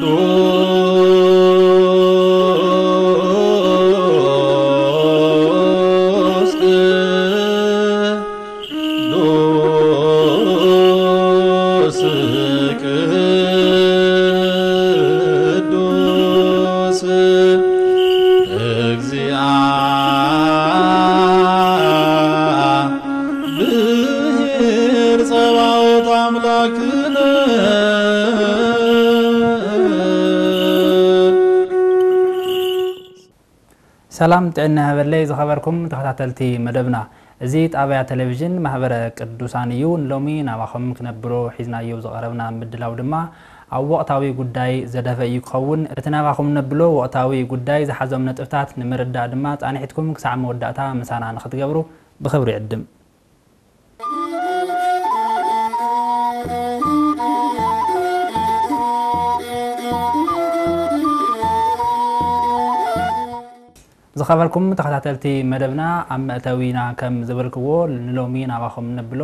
todo سلام تعنا هبلي إذا خبركم تختلتي مدبنا زيت أبيع تلفزيون مهبرك الدوسانيون لومين أبغاكم كنبرو حزنا يوز قربنا مدلاود ما أو وقتاوي قداي زده في يكون رتنا بخم نبلو وقتاوي قداي زحزم نتفتات نمر الدعمات أنا حتكم كسعم ودعتها مثلا أنا خد قبرو بخبري قدم ዝኸበርኩም ተኸታተልቲ መደብና ኣብ መእተዊና ከም ዝብርክዎ ንሎሚ ናባኹም ንብሎ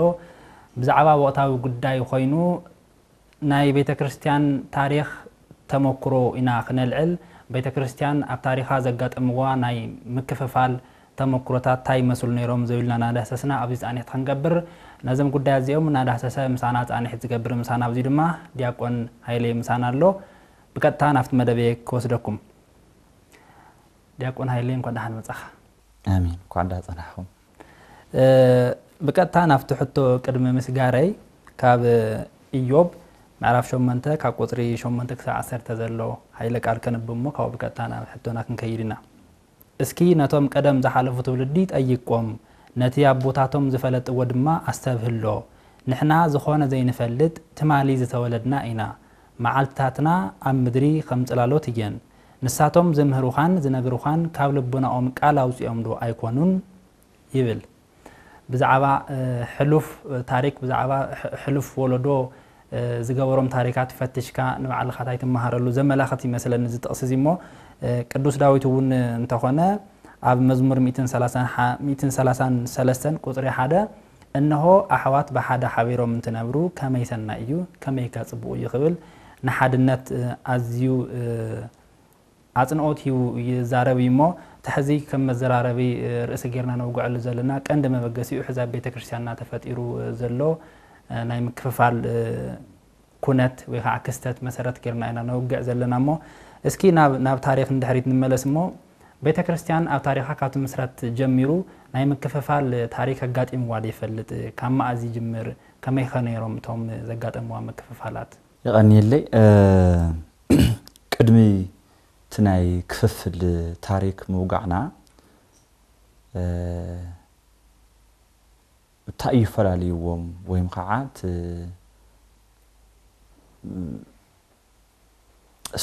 ብዛዕባ ወቕታዊ ጉዳይ ኮይኑ ናይ ቤተ ክርስትያን ታሪክ ተመክሮ ኢና ክነልዕል ቤተ ክርስትያን ኣብ ታሪካ ዘጋጠምዋ ናይ ምክፍፋል ተመክሮታት እንታይ ይመስሉ ነይሮም ዝብልና እናዳህሰስና ኣብዚ ፃኒሕት ክንገብር ነዞም ጉዳያት እዚኦም እናዳሰሰ ምሳና ፃኒሕት ዝገብር ምሳና ኣብዚ ድማ ዲያቆን ሃይለ ምሳና ኣሎ ብቀጥታ ናብቲ መደበየ ክወስደኩም ዲያቆን ሃይሌን ኳ ዳሓን መጻኻ ኣሚን ኳ ዳ ጸናሕኹም ብቀጥታ ናብቲ ሕቶ ቅድሚ ምስጋረይ ካብ ኢዮብ ምዕራፍ 8 ካብ ቁፅሪ 8 ክሳብ 10 ዘሎ ሃይለ ቃል ከንብ እሞ ካብኡ ብቀጥታ ናብ ሕቶና ክንከይድ ኢና እስኪ ነቶም ቀደም ዝሓለፉ ትውልዲ ጠይቆም ነቲ ኣቦታቶም ዝፈለጥዎ ድማ ኣስተብህሎ ንሕና ዝኾነ ዘይንፈልጥ ትማሊ ዝተወለድና ኢና መዓልትታትና ኣብ ምድሪ ከም ፅላሎት እየን ንሳቶም ዘምህሩኻን ዝነግሩኻን ካብ ልቦናኦም ቃል ኣውፅኦም ዶ ኣይኮኑን ይብል ብዛዕባ ሕሉፍ ታሪክ ብዛዕባ ሕሉፍ ወለዶ ዝገበሮም ታሪካት ፈትሽካ ንባዕልኻ እንታይ ትመሃረሉ ዘመላኽት ይመስለኒ ዝጥቕስ እዚ እሞ ቅዱስ ዳዊት እውን እንተኾነ ኣብ መዝሙር 133 ቁፅሪ ሓደ እነሆ ኣሕዋት ብሓደ ሓቢሮም እንትነብሩ ከመይ ሰና እዩ ከመይ ከፅብኡ እዩ ክብል ንሓድነት ኣዝዩ ኣፅንኦት ሂቡ ይዛረብ እሞ ተሕዚ ከም መዘራረቢ ርእሲ ጌርና ነውግዐሉ ዘለና ቀንዲ መበገሲኡ ሕዛብ ቤተ ክርስትያንና ተፈጢሩ ዘሎ ናይ ምክፍፋል ኩነት ወይ ከዓ ክስተት መሰረት ጌርና ኢና ነውግዕ ዘለና እሞ እስኪ ናብ ታሪክ ንድሕሪት ንመለስ እሞ ቤተ ክርስትያን ኣብ ታሪካ ካብቲ ምስረት ጀሚሩ ናይ ምክፍፋል ታሪክ ኣጋጢሙ ዶ ይፈልጥ ካብ ማእዚ ጅምር ከመይ ከ ነይሮም እቶም ዘጋጠምዋ ምክፍፋላት ይቀኒየለይ ቅድሚ እቲ ናይ ክፍፍል ታሪክ ምውጋዕና እንታይ ይፈላለይዎም ወይም ከዓ እቲ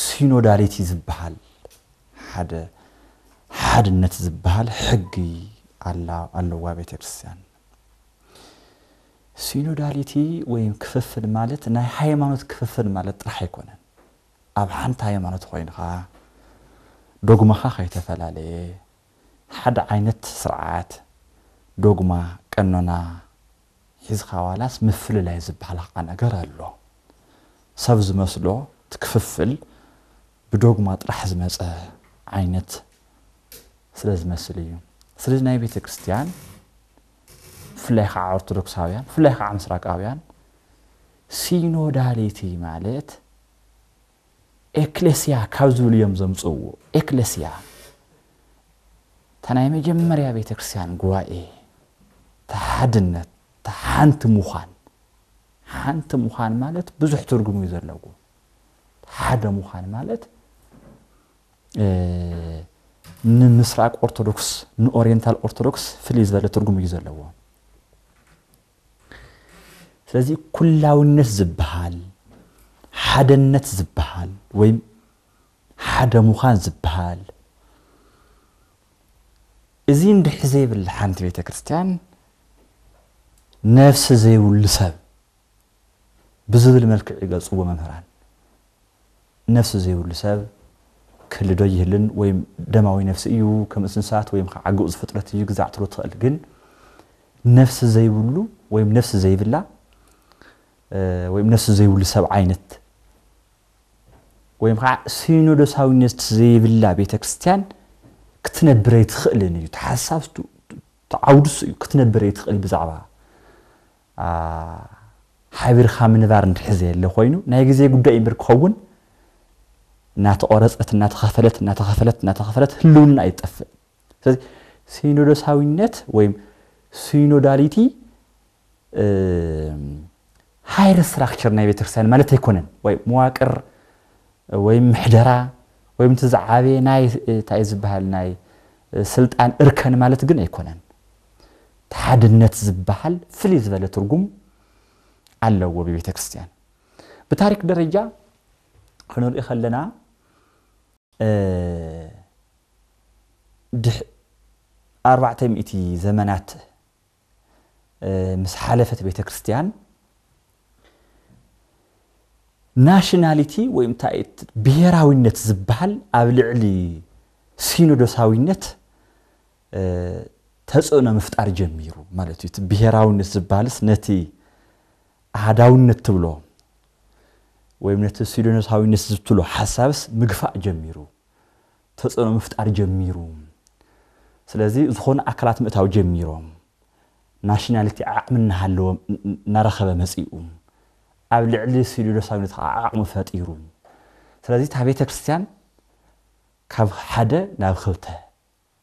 ሲኖዳሊቲ ዝበሃል ሓደ ሓድነት ዝበሃል ሕጊ ኣለዋ ቤተ ክርስቲያን ሲኖዳሊቲ ወይም ክፍፍል ማለት ናይ ሃይማኖት ክፍፍል ማለት ጥራሕ ኣይኮነን ኣብ ሓንቲ ሃይማኖት ኮይኑ ከዓ ዶግማኻ ከይተፈላለየ ሓደ ዓይነት ስርዓት ዶግማ ቀኖና ሒዝካ ዋላስ ምፍልላይ ዝበሃል ከዓ ነገር ኣሎ ሰብ ዝመስሎ ትክፍፍል ብዶግማ ጥራሕ ዝመፀ ዓይነት ስለ ዝመስል እዩ ስለዚ ናይ ቤተ ክርስትያን ብፍላይ ከዓ ኦርቶዶክሳውያን ብፍላይ ከዓ ምስራቃውያን ሲኖዳሌቲ ማለት ኤክሌስያ ካብ ዝብሉ እዮም ዘምፅዎ ኤክሌስያ እታ ናይ መጀመርያ ቤተ ክርስትያን ጉባኤ ተሓድነት ተሓንቲ ምዃን ሓንቲ ምዃን ማለት ብዙሕ ትርጉም እዩ ዘለዎ ሓደ ምዃን ማለት ንምስራቅ ኦርቶዶክስ ንኦሪንታል ኦርቶዶክስ ፍልይ ዝበለ ትርጉም እዩ ዘለዎ ስለዚ ኩላውነት ዝበሃል ሓደነት ዝበሃል ወይ ሓደ ምዃን ዝበሃል እዚ እንድሕ ዘይብሊ ሓንቲ ቤተ ክርስቲያን ነፍሲ ዘይብሉ ሰብ ብዝብል መልክዕ ይገልፅዎ መምህራን ነፍሲ ዘይብሉ ሰብ ክህልዶ ይህልን ወይም ደማዊ ነፍሲ እዩ ከም እንስሳት ወይም ከዓ ግብፅ ፍጥረት እዩ ግዛዕ ትብሎ ትኽእል ግን ነፍሲ ዘይብሉ ወይም ነፍሲ ዘይብላ ወይም ነፍሲ ዘይብሉ ሰብ ዓይነት ወይም ከዓ ሲኖዶሳዊነት ዘይብላ ቤተክርስትያን ክትነብረ ይትኽእልን እዩ ተሓሳብ ዓውድሱ እዩ ክትነብረ ይትኽእል ብዛዕባ ሓቢርካ ምንባር እንድሕዘ የለ ኮይኑ ናይ ግዜ ጉዳይ እምበር ክኸውን እናተቆረፀት እናተኸፈለት እናተኸፈለት እናተኸፈለት ህልውና ኣይጠፍእ ስለዚ ሲኖዶሳዊነት ወይም ሲኖዳሊቲ ሃይረ ስትራክቸር ናይ ቤተክርስትያን ማለት ኣይኮነን ወይ መዋቅር ወይ ምሕደራ ወይ ምቲ ዝዓበየ ናይ እንታይ ዝበሃል ናይ ስልጣን እርከን ማለት ግን ኣይኮነን ሓድነት ዝበሃል ፍልይ ዝበለ ትርጉም ኣለዎ ብቤተ ክርስቲያን ብታሪክ ደረጃ ክንርኢ ከለና ኣርባዕተ ሚእቲ ዘመናት ምስ ሓለፈት ቤተ ክርስቲያን ናሽናሊቲ ወይ ወይም ብሄራዊነት ዝበሃል ኣብ ልዕሊ ሲኖዶሳዊነት ተፅዕኖ ምፍጣር ጀሚሩ ማለት እዩ ብሄራዊነት ዝበሃልስ ነቲ ኣህዳውነት ትብሎ ወይም ነቲ ሲዶኖሳዊነት ዝብትሎ ሓሳብስ ምግፋእ ጀሚሩ ተፅዕኖ ምፍጣር ጀሚሩ ስለዚ ዝኾነ ኣካላት ምእታዊ ጀሚሮም ናሽናሊቲ ዓቅሚ እናሃለዎም እናረኸበ መፂኡ ኣብ ልዕሊ ሲሉሎሳዊነት ከዓ ዓቕሚ ፈጢሩ ስለዚ እታ ቤተ ክርስቲያን ካብ ሓደ ናብ ክልተ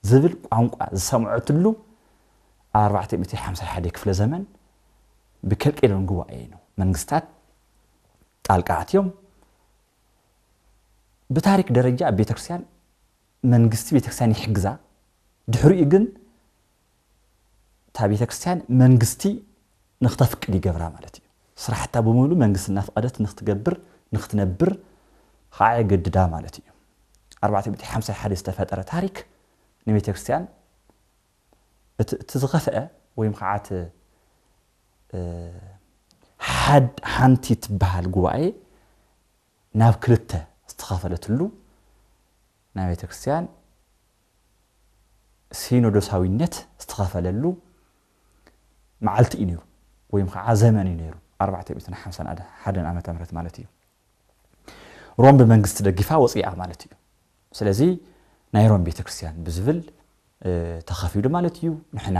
ዝብል ቋንቋ ዝሰምዐትሉ ኣብ 451 ክፍለ ዘመን ብከልቄሎን ጉባኤ ነው መንግስታት ጣልቃ ኣትዮም ብታሪክ ደረጃ ቤተክርስቲያን መንግስቲ ቤተክርስቲያን ይሕግዛ ድሕሪኡ ግን እታ ቤተክርስቲያን መንግስቲ ንክተፍቅድ ይገብራ ማለት እዩ صراحتا بمولو من قصنا فقدت نختقبر نختنبر خاعي قد دا مالتي أربعة تبتي حمسة حالي استفادرة تاريك نمي تكستيان تزغفئة ويمخعات حد حانتي تبها القوائي ناب كلتة استخافلت اللو نمي تكستيان سينو دوساوي نت استخافل اللو معلت إنيو ويمخع زمن إنيرو 451 ዓመተ ምህረት ማለት እዩ ሮም ብመንግስቲ ደጊፋ ወፂኣ ማለት እዩ ስለዚ ናይ ሮም ቤተክርስትያን ብዝብል ተኸፊሉ ማለት እዩ ንሕና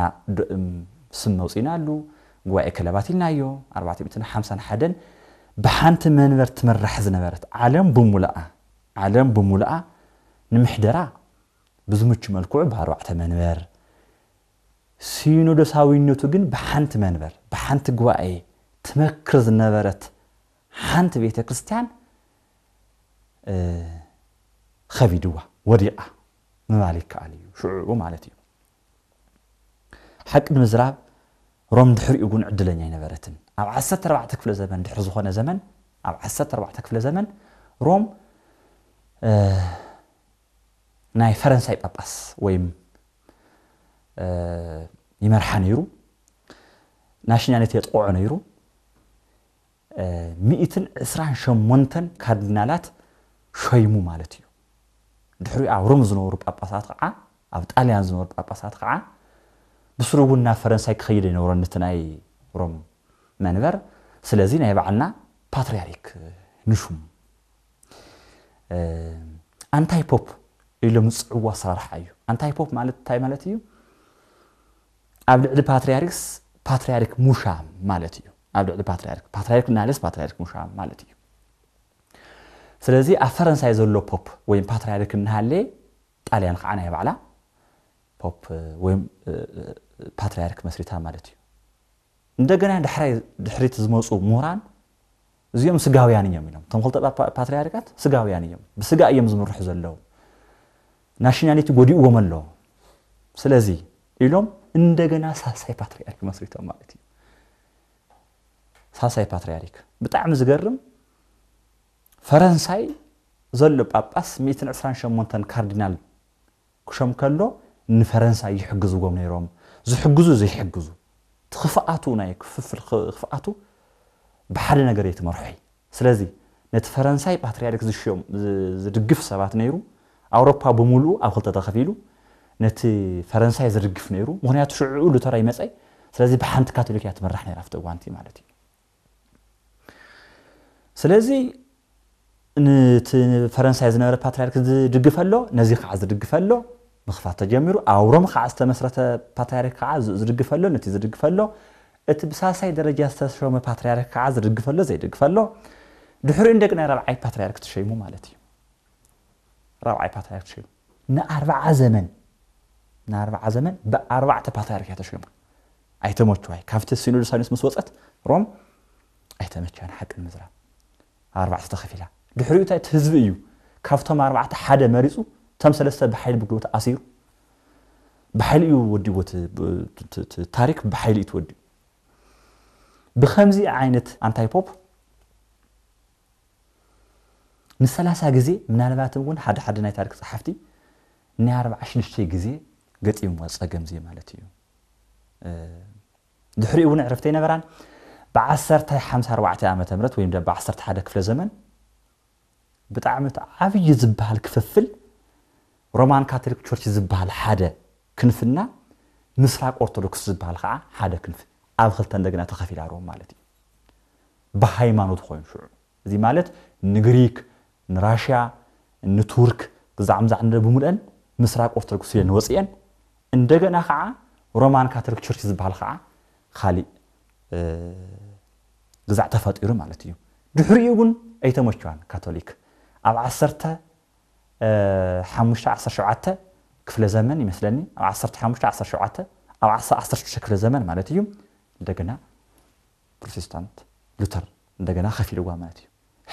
ስም መውፂናሉ ጉባኤ ከለባት ኢልናዮ 451 ብሓንቲ መንበር ትምራሕ ዝነበረት ዓለም ብሙሉኣ ዓለም ብሙሉኣ ንምሕደራ ብዝምቹ መልክዑ ብኣርባዕተ መንበር ሲኖዶሳዊነቱ ግን ብሓንቲ መንበር ብሓንቲ ጉባኤ تمكر نبرت حنت بيت كريستيان خفيدوا وريقة مالك عليه شعوب مالتي حق المزراب روم دحر يقول عدلني يعني نبرتن أو عسات أربعة كفل زمن دحر زخون زمن أو عسات أربعة كفل زمن روم أه ناي فرنسا يبقى بس ويم أه يمرح نيرو ناشن يعني تيطقع نيرو ሚእትን ዕስራን ሸሞንተን ካርዲናላት ሸይሙ ማለት እዩ ድሕሪኡ ኣብ ሮም ዝነበሩ ጳጳሳት ከዓ ኣብ ጣልያን ዝነበሩ ጳጳሳት ከዓ ብስሩ እውን ናብ ፈረንሳይ ክኸይድ ይነብሮ ነቲ ናይ ሮም መንበር ስለዚ ናይ ባዕልና ፓትርያሪክ ንሹም ኣንታይ ፖፕ ኢሎም ዝፅዕዎ ኣሰራርሓ እዩ ኣንታይ ፖፕ ማለት እንታይ ማለት እዩ ኣብ ልዕሊ ፓትርያሪክስ ፓትርያሪክ ሙሻ ማለት እዩ ኣብ ልዕሊ ፓትርያርክ ፓትርያርክ እናለስ ፓትርያርክ ሙሻ ማለት እዩ ስለዚ ኣብ ፈረንሳይ ዘሎ ፖፕ ወይ ፓትርያርክ እናሃለ ጣልያን ከዓ ናይ ባዕላ ፖፕ ወይ ፓትርያርክ መስሪታ ማለት እዩ እንደገና ድሕሪት ዝመፁ ምሁራን እዚኦም ስጋውያን እዮም ኢሎም እቶም ክልተ ፓትርያርካት ስጋውያን እዮም ብስጋ እዮም ዝምርሑ ዘለዉ ናሽናሊቲ ጎዲእዎም ኣለዎ ስለዚ ኢሎም እንደገና ሳሳይ ፓትርያርክ መስሪቶም ማለት እዩ ሳልሳይ ፓትርያሪክ ብጣዕሚ ዝገርም ፈረንሳይ ዘሎ ጳጳስ 128 ካርዲናል ክሾም ከሎ ንፈረንሳይ ይሕግዝዎም ነይሮም ዝሕግዙ ዘይሕግዙ እቲ ክፍኣቱ ናይ ክፍፍል ክፍኣቱ ብሓደ ነገር የትመርሑ ስለዚ ነቲ ፈረንሳይ ፓትርያሪክ ዝሽዮም ዝድግፍ ሰባት ነይሩ ኣውሮፓ ብምሉኡ ኣብ ክልተ ተኸፊሉ ነቲ ፈረንሳይ ዝድግፍ ነይሩ ምክንያቱ ሽዑኡ ሉተራ ይመፀይ ስለዚ ብሓንቲ ካቶሊክ እያ ትመራሕ ነራ ኣብቲ እዋንቲ ማለት እዩ ስለዚ ነቲ ፈረንሳይ ዝነበረ ፓትርያርክ ዝድግፈሎ ነዚ ከዓ ዝድግፈሎ ምኽፋት ተጀሚሩ ኣብ ሮም ከዓ ዝተመስረተ ፓትርያርክ ከዓ ዝድግፈሎ ነቲ ዝድግፈሎ እቲ ብሳሳይ ደረጃ ዝተሸመ ፓትርያርክ ከዓ ዝድግፈሎ ዘይድግፈሎ ድሕሪኡ እንደገና ራብዓይ ፓትርያርክ ተሸይሙ ማለት እዩ ራብዓይ ፓትርያርክ ተሸይሙ ንኣርባዓ ዘመን ንኣርባዓ ዘመን ብኣርባዕተ ፓትርያርክ እያ ተሸይማ ኣይተመችዋይ ካብቲ ሲኖዶሳዊነት ምስ ወፀት ሮም ኣይተመቸን ሓቂ ንምዝራብ ኣርባዕተ ተኸፊላ ድሕሪኡ እንታይ እቲ ህዝቢ እዩ ካብቶም ኣርባዕተ ሓደ መሪፁ እቶም ሰለስተ ብሓይሊ ብግሎ ተኣሲሩ ብሓይሊ እዩ ወዲዎ ታሪክ ብሓይሊ እዩ ትወዲኡ ብከምዚ ዓይነት አንታይፖፕ ንሰላሳ ግዜ ምናልባት እውን ሓደ ሓደ ናይ ታሪክ ፀሓፍቲ ናይ ኣርባዓ ሽዱሽተ ግዜ ገጢምዎ ፀገምዚ ማለት እዩ ድሕሪኡ እውን ዕረፍተ ይነበራን ብ154 ዓ ም ወይ 11 ክፍለ ዘመን ብጣዕሚ ዓብይ ዝበሃል ክፍፍል ሮማን ካቶሊክ ቸርች ዝበሃል ሓደ ክንፍና ምስራቅ ኦርቶዶክስ ዝበሃል ከዓ ሓደ ክንፍ ኣብ ክልተ እንደገና ተኸፊላ ሮም ማለት እዩ ብሃይማኖት ኮይኑ ሽዑ እዚ ማለት ንግሪክ ንራሽያ ንቱርክ ዛዕምዛዕ ብምልአን ምስራቅ ኦርቶዶክስ እየን ንወፅአን እንደገና ከዓ ሮማን ካቶሊክ ቸርች ዝበሃል ከዓ ካሊእ ግዛዕ ተፈጢሩ ማለት እዩ ድሕሪኡ እውን ኣይተመቸዋን ካቶሊክ ኣብ 1517 ክፍለ ዘመን ይመስለኒ ኣብ 1517 ኣብ 16 ክፍለ ዘመን ማለት እዩ እንደገና ፕሮቴስታንት ሉተር እንደገና ከፍ ኢልዋ ማለት እዩ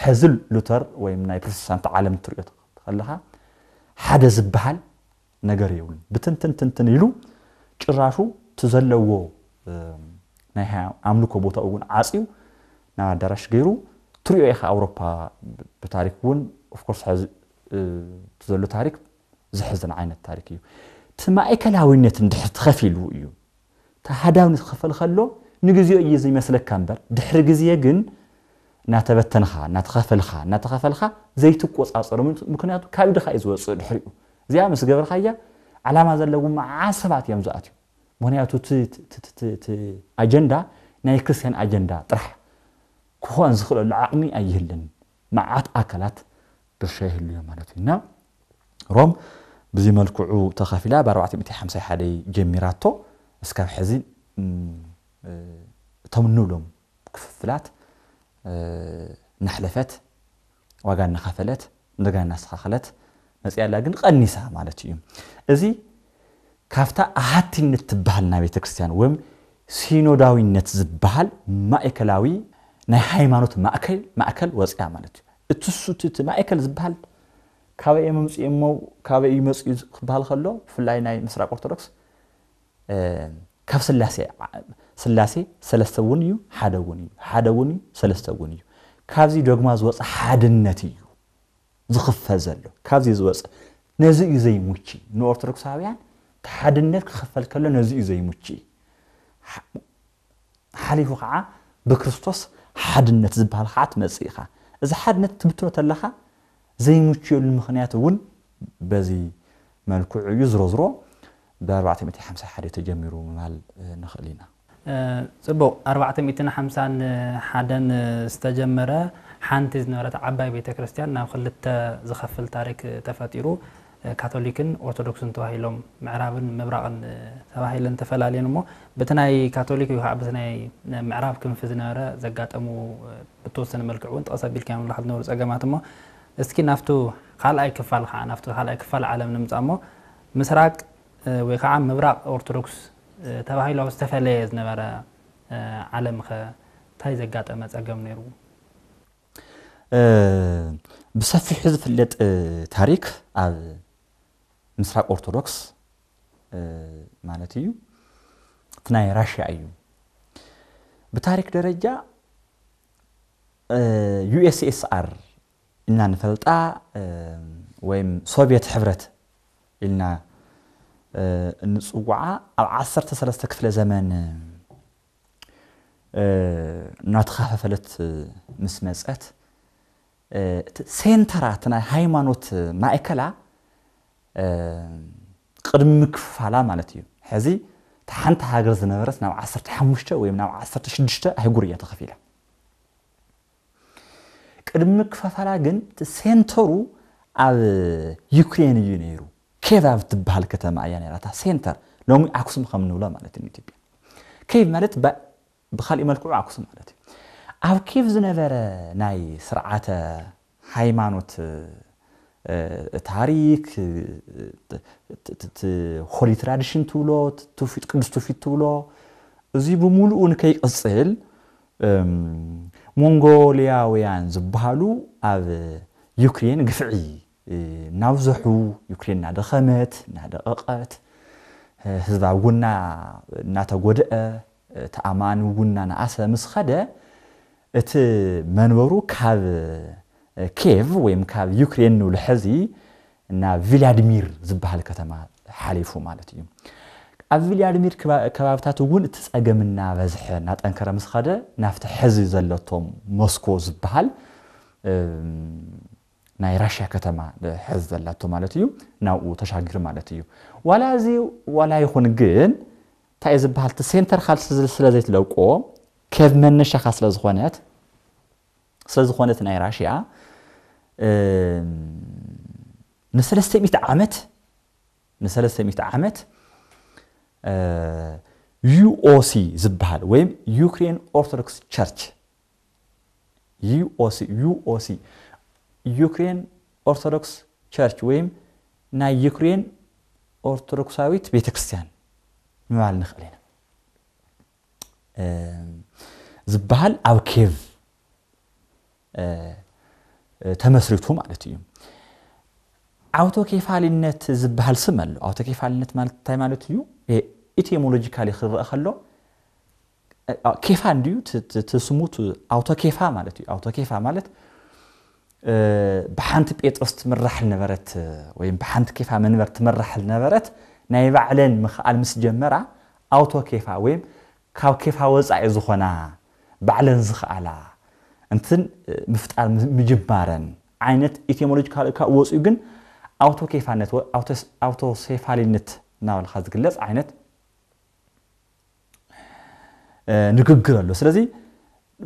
ሕዚ ሉተር ወይ ናይ ፕሮቴስታንት ዓለም እትሪኦ ከለካ ሓደ ዝበሃል ነገር የብሉን ብትንትንትንትን ኢሉ ጭራሹ እቲ ዘለዎ نه عملکو بوتا اون عصیو نه درش گیرو تریو ایخ اروپا به تاریک بون of course حز تزلو تاریک زحزن عین تاریکیو تما ایکل هاونیت ندح تخفیلو ایو تا هداون تخفل خلو نگزیو ایزی مثل کامبر دحرگزیه گن ناتبتن خا ناتخفل خا ناتخفل خا زی تو کوس آسرم میکنیم تو کاری دخا ایزو دحرگو زیام مسکر خیه علامه زلگو ما عصبات یم زاتیو ምክንያቱ ኣጀንዳ ናይ ክርስትያን ኣጀንዳ ጥራሕ ክኾን ዝኽእለሉ ዓቕሚ ኣይህልን መዓት ኣካላት ድርሻ ይህልዮ ማለት እዩ እና ሮም بزي ملكعو تخافلا باربعة مئتي حمسة حالي جميراتو اسكاب حزين تمنو لهم كففلات نحلفت واغان نخفلت ندغان نسخخلت نسيا لاغن قنيسا مالتي ازي ካፍታ አሃቲነት ትባሃልና ቤተ ክርስቲያን ወይም ሲኖዳዊነት ዝበሃል ማእከላዊ ናይ ሃይማኖት ማእከል ወፅያ ማለት እዩ እቲ ሱቲ ማእከል ዝበሃል ካበይ መምፅ እሞ ካበይ እዩ መፅኡ ክበሃል ከሎ ብፍላይ ናይ ምስራቅ ኦርቶዶክስ ካብ ስላሴ ሰለስተ እውን እዩ ሓደ እውን እዩ ሓደ እውን እዩ ሰለስተ እውን እዩ ካብዚ ዶግማ ዝወፅእ ሓድነት እዩ ዝኽፈ ዘሎ ካብዚ ዝወፅእ ነዚ እዩ ዘይሙቺ ንኦርቶዶክሳውያን تحدنت خفل كله نزي زي مشي حالي خع بكرستوس حدنت زبها الخات مسيخة إذا حدنت تبتر تلخة زي مشي المخنيات ون بزي ملك يزرو زرو بأربعة مئة حمسة حد تجمعوا مع النخلينا سبو أربعة مئة حمسة حدن استجمرة حانتز نورة عباي بيتا كريستيان نأخذ لتا زخفل تارك تفاتيرو كاثوليكن أرثوذكسن تواهيلهم معرابن مبرقن تواهيلن تفلالين مو بتناي كاثوليك يوها بتناي معراب كم في زنارة زقات أمو بتوصل الملك عون تأسب بالكامل لحد نورس أجمعت مو اسكي نفتو خال أي كفال خا نفتو خال أي كفال عالم نمت أمو مسراك ويخا عم مبرق أرثوذكس تواهيلو استفلاز نورا عالم خا تاي زقات أمو تأجم نيرو بسافي حذف اللي تاريخ مسرق أرثوذكس مالتيو تناي راشيا أيو بتاريك درجة يو اس اس ار إلنا نفلتا ويم سوفيت حبرت إلنا نسوعة على عصر تسلسل كفل زمن ناتخاف فلت مسمزات سينترا تنا هايمانوت مايكلا ቅድሚ ምክፋላ ማለት እዩ ሕዚ እታ ሓንቲ ሃገር ዝነበረት ናብ 15 ወይ ናብ 16 ኣህጉር እያ ተኸፊላ ቅድሚ ምክፋፋላ ግን ሴንተሩ ኣብ ዩክሬን እዩ ነይሩ ኬቭ ኣብ ትበሃል ከተማ እያ ነይራ እታ ሴንተር ሎሚ ኣክሱም ከም ንብሎ ማለት እዩ ኢትዮጵያ ኬቭ ማለት ብካሊእ መልክዑ ኣክሱም ማለት እዩ ኣብ ኬቭ ዝነበረ ናይ ስርዓተ ሃይማኖት ታሪክ ሆሊ ትራዲሽን ትብሎ ትውፊት ቅዱስ ትውፊት ትብሎ እዚ ብምሉኡ ንከይቅፅል ሞንጎልያውያን ዝበሃሉ ኣብ ዩክሬን ግፍዒ ናብዝሑ ዩክሬን እናደኸመት እናደቐቐት ህዝባ ውና እናተጎድአ ተኣማኒ ውና ንኣሰ ምስ ከደ እቲ መንበሩ ካብ ኬቭ ወይም ካብ ዩክሬን ንብሎ ሕዚ ናብ ቪላድሚር ዝበሃል ከተማ ሓሊፉ ማለት እዩ ኣብ ቪላድሚር ከባብታት እውን እቲ ፀገም እናበዝሐ እናጠንከረ ምስ ከደ ናፍቲ ሕዚ ዘለቶም ሞስኮ ዝበሃል ናይ ራሽያ ከተማ ሕዚ ዘላቶ ማለት እዩ ናብኡ ተሻግር ማለት እዩ ዋላ እዚ ዋላ ይኹን ግን እንታይ እዩ ዝበሃል እቲ ሴንተርካ ስለ ዘይትለውቆ ከብ መነሻኻ ስለዝኾነት ስለዝኾነት ናይ ራሽያ ንሰለስተ ሚእቲ ዓመት ንሰለስተ ሚእቲ ዓመት ዩኦሲ ዝበሃል ወይም ዩክሬን ኦርቶዶክስ ቸርች ዩኦሲ ዩኦሲ ዩክሬን ኦርቶዶክስ ቸርች ወይም ናይ ዩክሬን ኦርቶዶክሳዊት ቤተ ክርስቲያን ምባል ንኽእል ኢና ዝበሃል ኣብ ኬቭ ተመስሪቱ ማለት እዩ ኣውቶኬፋልነት ዝበሃል ስም ኣሎ ኣውቶኬፋልነት ማለት እንታይ ማለት እዩ ኢቴሞሎጂካሊ ክረአ ከሎ ኬፋ እንድዩ ትስሙት ኣውቶኬፋ ማለት እዩ ኣውቶኬፋ ማለት ብሓንቲ ጴጥሮስ ትምራሕ ዝነበረት ወይ ብሓንቲ ኬፋ መንበር ትምራሕ ዝነበረት ናይ ባዕለን ምክኣል ምስ ጀመራ ኣውቶኬፋ ወይም ካብ ኬፋ ወፃኢ ዝኾና ባዕለን ዝኽኣላ እንትን ምፍጣር ምጅማረን ዓይነት ኢቴሞሎጂካል ካብ ወፅኡ ግን ኣውቶኬፋነት ኣውቶሴፋሊነት እናበልካ ዝግለፅ ዓይነት ንግግር ኣሎ ስለዚ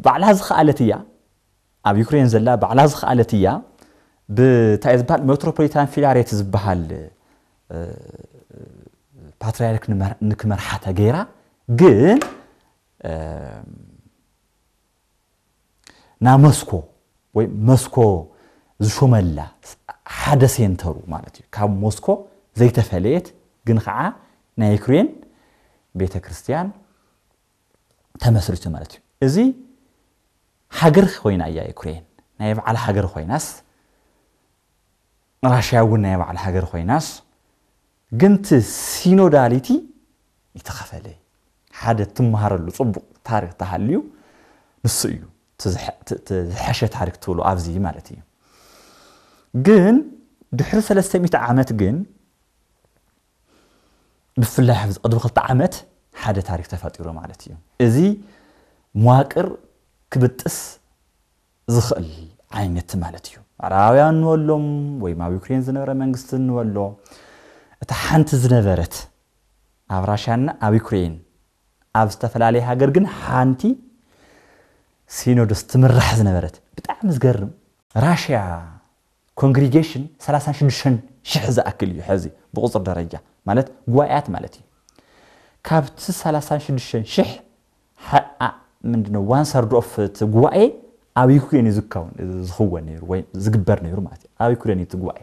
ባዕላ ዝኽኣለት እያ ኣብ ዩክሬን ዘላ ባዕላ ዝኽኣለት እያ ብታይ ዝበሃል ሜትሮፖሊታን ፊላሬት ዝበሃል ፓትርያርክ ንክመርሓተ ገይራ ግን ና መስኮ ወይ መስኮ ዝሹመላ ሓደ ሴንተሩ ማለት እዩ ካብ ሞስኮ ዘይተፈለየት ግን ከዓ ናይ ዩክሬን ቤተ ክርስቲያን ተመስሪቱ ማለት እዩ እዚ ሃገር ኮይና እያ ዩክሬን ናይ በዓል ሃገር ኮይናስ ራሽያ እውን ናይ በዓል ሃገር ኮይናስ ግንቲ ሲኖዳሊቲ ይተኸፈለ ሓደ ትመሃረሉ ፅቡቅ ታሪክ ተሃልዩ ንሱ እዩ تزحشة حركة طوله أفزي مالتي جن دحر ثلاثة مئة عامات جن بفلا حفظ أدوخل طعامات حادة تاريخ تفاتيرو مالتي إذي مواكر كبتس زخل عينة مالتي راويا نولوم ويما بيكرين زنورة منغستن ولو تحنت زنورت أو راشان أو يكرين أو هاجر جن حانتي ሲኖዶስ ትምራሕ ዝነበረት ብጣዕሚ ዝገርም ራሽያ ኮንግሪጌሽን 36 ሽሕ ዝኣክል እዩ ሕዚ ብቁፅር ደረጃ ማለት ጉባኤያት ማለት እዩ ካብቲ 36 ሽሕ ምንድነው ዋን ሰርድ ኦፍ እቲ ጉባኤ ኣብ ዩክሬን እዩ ዝኽወን ሩ ወይ ዝግበር ነይሩ ማለት እዩ ኣብ ዩክሬን እዩ እቲ ጉባኤ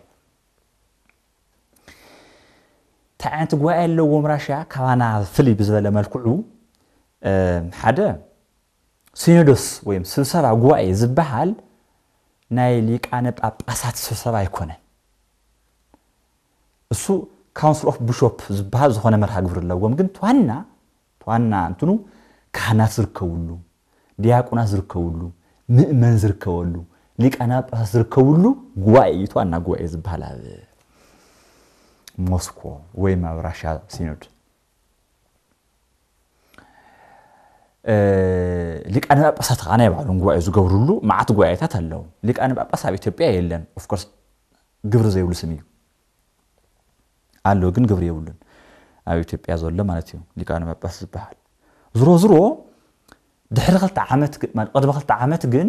እንታይ ዓይነት ጉባኤ ኣለዎም ራሽያ ካባና ፍልይ ብዝበለ መልክዑ ሓደ ሲኖዶስ ወይም ስብሰባ ጉባኤ ዝበሃል ናይ ሊቃነ ጳጳሳት ስብሰባ ኣይኮነን እሱ ካውንስል ኦፍ ብሾፕ ዝበሃል ዝኾነ መርሃ ግብሪ ኣለዎም ግን ዋና ዋና እንትኑ ካህናት ዝርከብሉ ዲያቆናት ዝርከብሉ ምእመን ዝርከበሉ ሊቃነ ጳጳሳት ዝርከብሉ ጉባኤ እዩ ዋና ጉባኤ ዝበሃል ኣብ ሞስኮ ወይም ኣብ ራሽያ ሲኖድ لك أنا بس أتغنى بعلون جوا إذا جورلو ما تجوا يتهلون لك أنا بس أبي تبيع يلن of course جبر زي ولا سميو قالوا جن جبر يولن أبي تبيع زول لما نتيو لك أنا بس بحال زرو زرو دحر غلط عمت ما قد بغلط عمت جن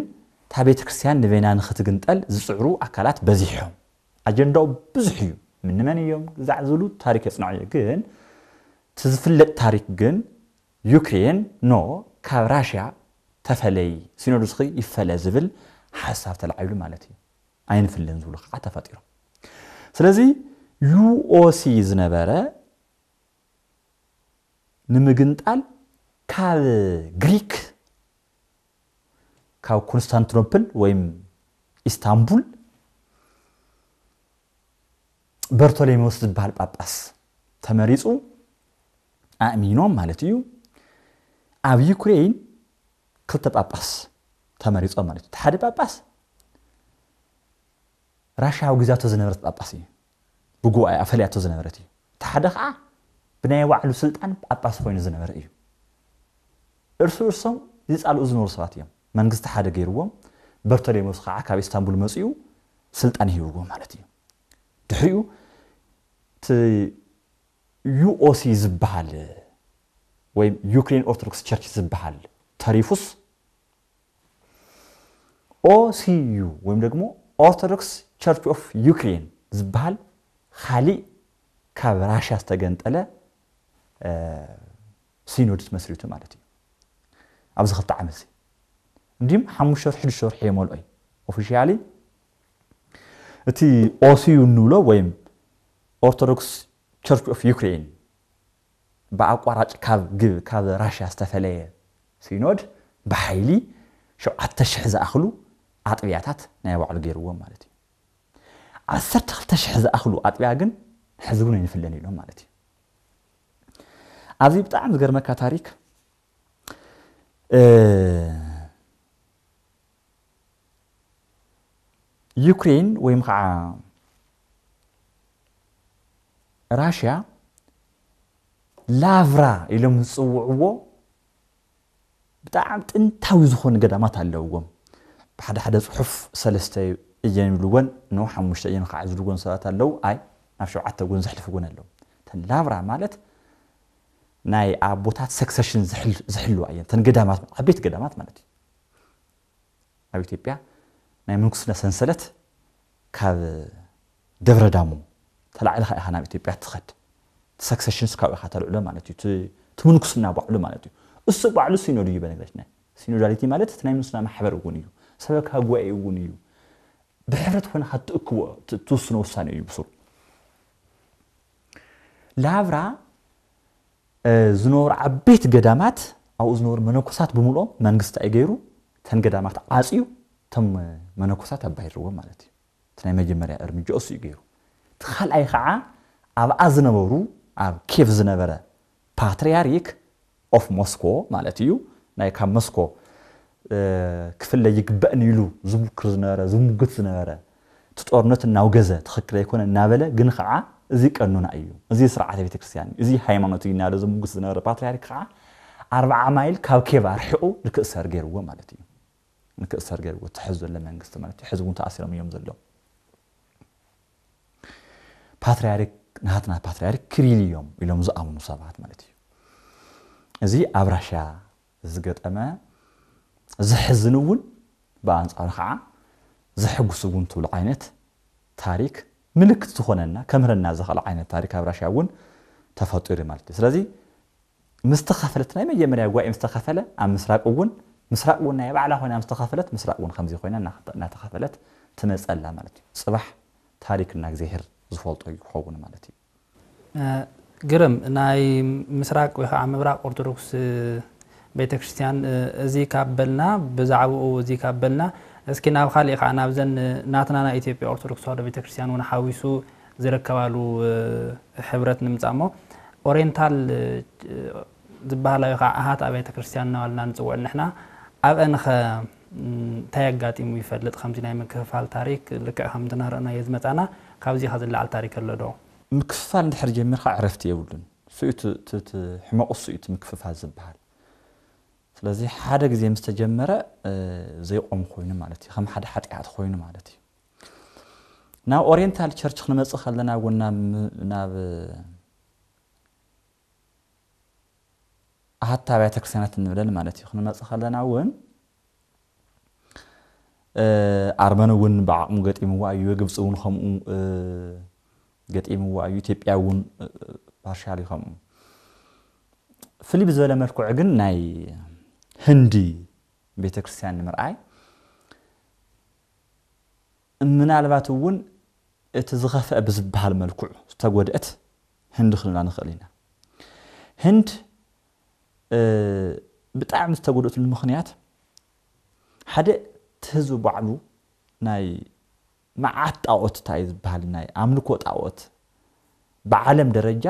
تابي كريستيان نبينا نخت جن تقل زعرو أكلات بزحهم أجندو بزحيو من من يوم زعزلو تاريخ صناعي جن تزفلت تاريخ جن يوكرين نو كاب ተፈለይ ሲኖዶስ ኸ ይፈለ ዝብል ሓሳብ ተላዓቢሉ ማለት እዩ ኣይንፍልን ዝብሉ ከዓ ተፈጢሮም ስለዚ ዩኦሲ ዝነበረ ንምግንጣል ካብ ግሪክ ካብ ኮንስታንቲኖፕል ወይም ኢስታንቡል በርቶሎሜዎስ ዝበሃል ጳጳስ ተመሪፁ ኣእሚኖም ማለት እዩ ኣብ ዩክሬን ክልተ ጳጳስ ተመሪፆም ማለት እዩ ሓደ ጳጳስ ራሽያዊ ግዛቶ ዝነበረት ጳጳስ እዩ ብጉባኤ ኣፈልያቶ ዝነበረት እዩ እቲ ሓደ ከዓ ብናይ ባዕሉ ስልጣን ጳጳስ ኮይኑ ዝነበረ እዩ እርሱ እርሶም ዝፃልኡ ዝነበሩ ሰባት እዮም መንግስቲ ሓደ ገይርዎም በርቶሌሞስ ከዓ ካብ ኢስታንቡል መፅኡ ስልጣን ሂብዎ ማለት እዩ ድሕሪኡ እቲ ዩኦሲ ዝበሃል ወይ ዩክሬን ኦርቶዶክስ ቸርች ዝበሃል ተሪፉስ ኦሲዩ ወይም ደግሞ ኦርቶዶክስ ቸርች ኦፍ ዩክሬን ዝበሃል ካሊእ ካብ ራሽያ ዝተገንጠለ ሲኖድስ መስሪቱ ማለት እዩ ኣብዚ ክልተ ዓመት እዚ እንዲሁም ሓሙሽተ ወርሒ ሽዱሽተ ወርሒ የመልኦ እዩ ኦፊሽያሊ እቲ ኦሲዩ እንብሎ ወይም ኦርቶዶክስ ቸርች ኦፍ ዩክሬን ብኣቋራጭ ካብ ራሽያ ዝተፈለየ سينود بحيلي شو عتش حزة أخلو عطبياتات نيا بعد جيروهم مالتي عسرت عتش حزة أخلو عطبياجن حزبون ينفلني لهم مالتي عزيب تعم زغر مكة تاريخ اه يوكرين ويمقع راشيا لافرا إلى مصوعوه ብጣዕሚ ጥንታዊ ዝኾነ ገዳማት ኣለውዎም ብሓደ ሓደ ፅሑፍ ሰለስተ እየን ይብልዎን ኖ ሓሙሽተ እየን ከዓ ዝልዎን ሰባት ኣለው ኣይ ናብ ሸውዓተ ጎን እውን ኣለው ተን ላብራ ማለት ናይ ኣቦታት ሰክሰሽን ዝሕልዋ እየን ተን ገዳማት ዓበይቲ ገዳማት ማለት እዩ ኣብ ኢትዮጵያ ናይ ምንኩስነ ሰንሰለት ካብ ደብረ ዳሞ ተላዕልካ ኢኻ ናብ ኢትዮጵያ ትኸድ ሰክሰሽንስ ካብኡ ኢካ ተልዕሎ ማለት እዩ እቲ ምንኩስና ባዕሉ ማለት እዩ እሱ ባዕሉ ሲኖድ እዩ በነገራችን ናይ ሲኖዳሊቲ ማለት እቲ ናይ ምንስና ማሕበር እውን እዩ ሰበካ ጉባኤ እውን እዩ ብሕብረት ኮይንካ ትእክቦ ትውስኖ ውሳነ እዩ ብሱሩ ላብራ ዝነበሩ ዓበይቲ ገዳማት ኣብኡ ዝነበሩ መነኮሳት ብምልኦም መንግስቲ ኣይ ገይሩ ተን ገዳማት ዓፅዩ እቶም መነኮሳት ኣባሂርዎም ማለት እዩ እቲ ናይ መጀመርያ እርምጃ እሱ እዩ ገይሩ እቲ ካልኣይ ከዓ ኣብኣ ዝነበሩ ኣብ ኬፍ ዝነበረ ፓትርያርክ of Moscow ማለት እዩ ናይ ካብ ሞስኮ ክፍለ ይግባእን ኢሉ ዝምክር ዝነበረ ዝምግት ዝነበረ እቲ ጦርነት እናውገዘ ትኽክል ኣይኮነ እናበለ ግን ከዓ እዚ ቀኑና እዩ እዚ ስርዓተ ቤተክርስትያን እዩ እዚ ሃይማኖት እዩ እናለ ዝምግት ዝነበረ ፓትርያርክ ከዓ ኣርባዓ ማይል ካብ ኬባ ርሒቑ ንክእሰር ገይርዎ ማለት እዩ ንክእሰር ገይርዎ ትሕዝ ዘሎ መንግስቲ ማለት እዩ ሕዚ እውን ተኣሲሮም እዮም ዘለዉ ፓትርያርክ ናትና ፓትርያርክ ክሪል እዮም ኢሎም ዝኣምኑ ሰባት ማለት እዩ زي أبرشة زقت أما زحزنون بانس أرخع زحق سوون طول عينت تاريك ملك تخوننا كمر النازخ على عينت تاريك أبرشة ون تفطر مالتي سلازي مستخفلت نايمة يمر يا قوي مستخفلة أم مسرق ون مسرق ون يا بعلا هون مستخفلت مسرق ون خمسة خوينا نتخفلت تمس الله مالتي صباح تاريك النازخ زهر زفولت خوون مالتي ግርም ናይ ምስራቅ ወይ ከዓ ምብራቅ ኦርቶዶክስ ቤተ ክርስትያን እዚ ካበልና ብዛዕባኡ እዚ ካበልና እስኪ ናብ ካሊእ ከዓ ናብዘን ናትና ናይ ኢትዮጵያ ኦርቶዶክስ ተዋህዶ ቤተ ክርስትያን እውን ሓዊሱ ዝርከባሉ ሕብረት ንምምፃእ እሞ ኦሪንታል ዝበሃላ ወይ ከዓ ኣሃት ኣብ ቤተ ክርስትያን እናበልና ንፅውዕ ንሕና ኣብአን ኸ እንታይ ኣጋጢሙ ይፈልጥ ከምዚ ናይ ምክፍፋል ታሪክ ልክዕ ከምቲ ናርአናዮ ዝመፃና ካብዚ ኸ ዝለዓል ታሪክ ኣሎ ዶ ምክፍፋል እንድሕር ጀሚርካ ዕረፍቲ የብሉን ስኡ ሕመቑ ስኡ እቲ ምክፍፋል ዝበሃል ስለዚ ሓደ ግዜ ምስ ተጀመረ ዘይቆም ኮይኑ ማለት እዩ ከም ሓደ ሓጢኣት ኮይኑ ማለት እዩ ናብ ኦሪንታል ቸርች ክንመፅእ ከለና እውን ናብ ኣሃታ ቤተ ክርስቲያናት እንብለን ማለት እዩ ክንመፅእ ከለና እውን ኣርመን እውን ብዓቕሙ ገጢምዋ እዩ ግብፂ እውን ከምኡ قد إيه مو أيو تيب يأون بارش عليهم فلي بزول مركو عجن ناي هندي بيت كريستيان مرعي من على باتون تزغف أبزب هالملكوع استقودت هند خلنا نخلينا هند أه بتعمل استقودت المخنيات حد تهزو بعضو ناي መዓት ጣዖት እንታይ ዝበሃል ናይ ኣምልኮ ጣዖት ብዓለም ደረጃ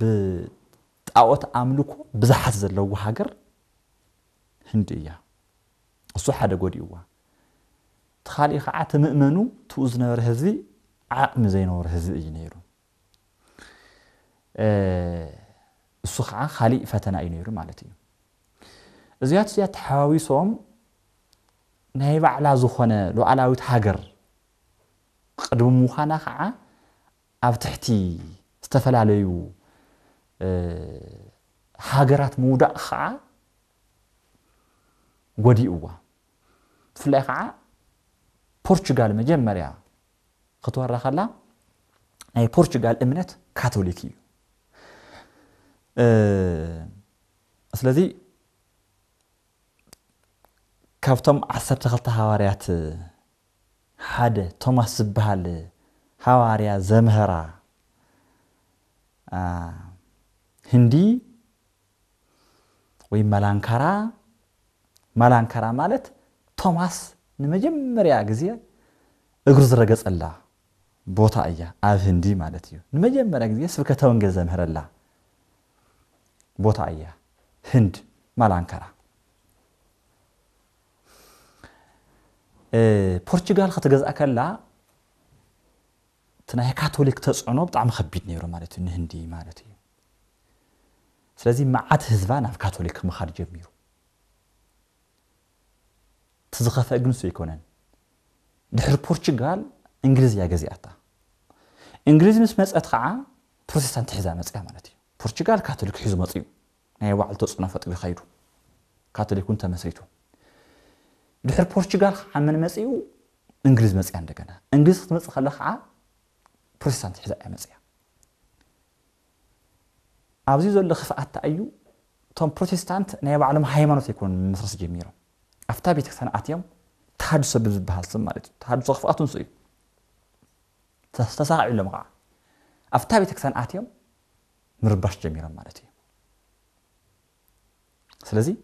ብጣዖት ኣምልኮ ብዙሓት ዘለዎ ሃገር ህንዲ እያ እሱ ሓደ ጎዲእዋ እቲ ከዓ እቲ ትኡ ዝነበረ ህዝቢ ዓቕሚ ዘይነበሩ ህዝቢ እዩ ነይሩ እሱ ከዓ ካሊእ ፈተና እዩ ነይሩ ማለት እዩ እዚኣት እዚኣ ተሓዋዊሶም ናይ ባዕላ ዝኾነ ሉዓላዊት ሃገር قدم مخانا خعا أفتحتي استفلا ليو أه حاجرات مودع خعا ودي اوا فلاي خعا بورتشغال مجمريا خطوة الرخالة أي بورتشغال إمنت كاثوليكي أه أسلذي كافتم عصر تغلطة هواريات أه ሓደ ቶማስ ዝበሃል ሃዋርያ ዘምህራ ህንዲ ወይ መላንካራ መላንካራ ማለት ቶማስ ንመጀመርያ ግዜ እግሩ ዝረገፀላ ቦታ እያ ኣብ ህንዲ ማለት እዩ ንመጀመርያ ግዜ ስብከተ ወንጌል ዘምህረላ ቦታ እያ ህንድ መላንካራ ፖርቹጋል ክትገዝእ ከላ እቲ ናይ ካቶሊክ ተፅዕኖ ብጣዕሚ ከቢድ ነይሩ ማለት እዩ ንህንዲ ማለት እዩ ስለዚ መዓት ህዝባ ናብ ካቶሊክ ምኻድ ጀሚሩ እቲ ዝኸፍአ ግን ሱ ኣይኮነን ድሕሪ ፖርቹጋል እንግሊዝ እያ ገዚኣታ እንግሊዝ ምስ መፀት ከዓ ፕሮቴስታንት ሒዛ መፅያ ማለት እዩ ፖርቹጋል ካቶሊክ ሒዙ መፅ እዩ ናይ ባዕሉ ተፅዕኖ ፈጢሩ ይኸይዱ ካቶሊክ እውን ተመስሪቱ دحر بورتغال خامن مسيو انجلز مسي عندك انا انجلز مسي خلاخا بروتستانت حزا مسي ابزي زول خفات تايو تم بروتستانت نيا بعلم هيمنوت يكون مسرس جميرو افتا بيت كان اتيوم تحد سبب بهال سم مالت تحد خفاتون سي تستسع علم قا افتا بيت كان اتيوم مرباش جميرو مالتي سلازي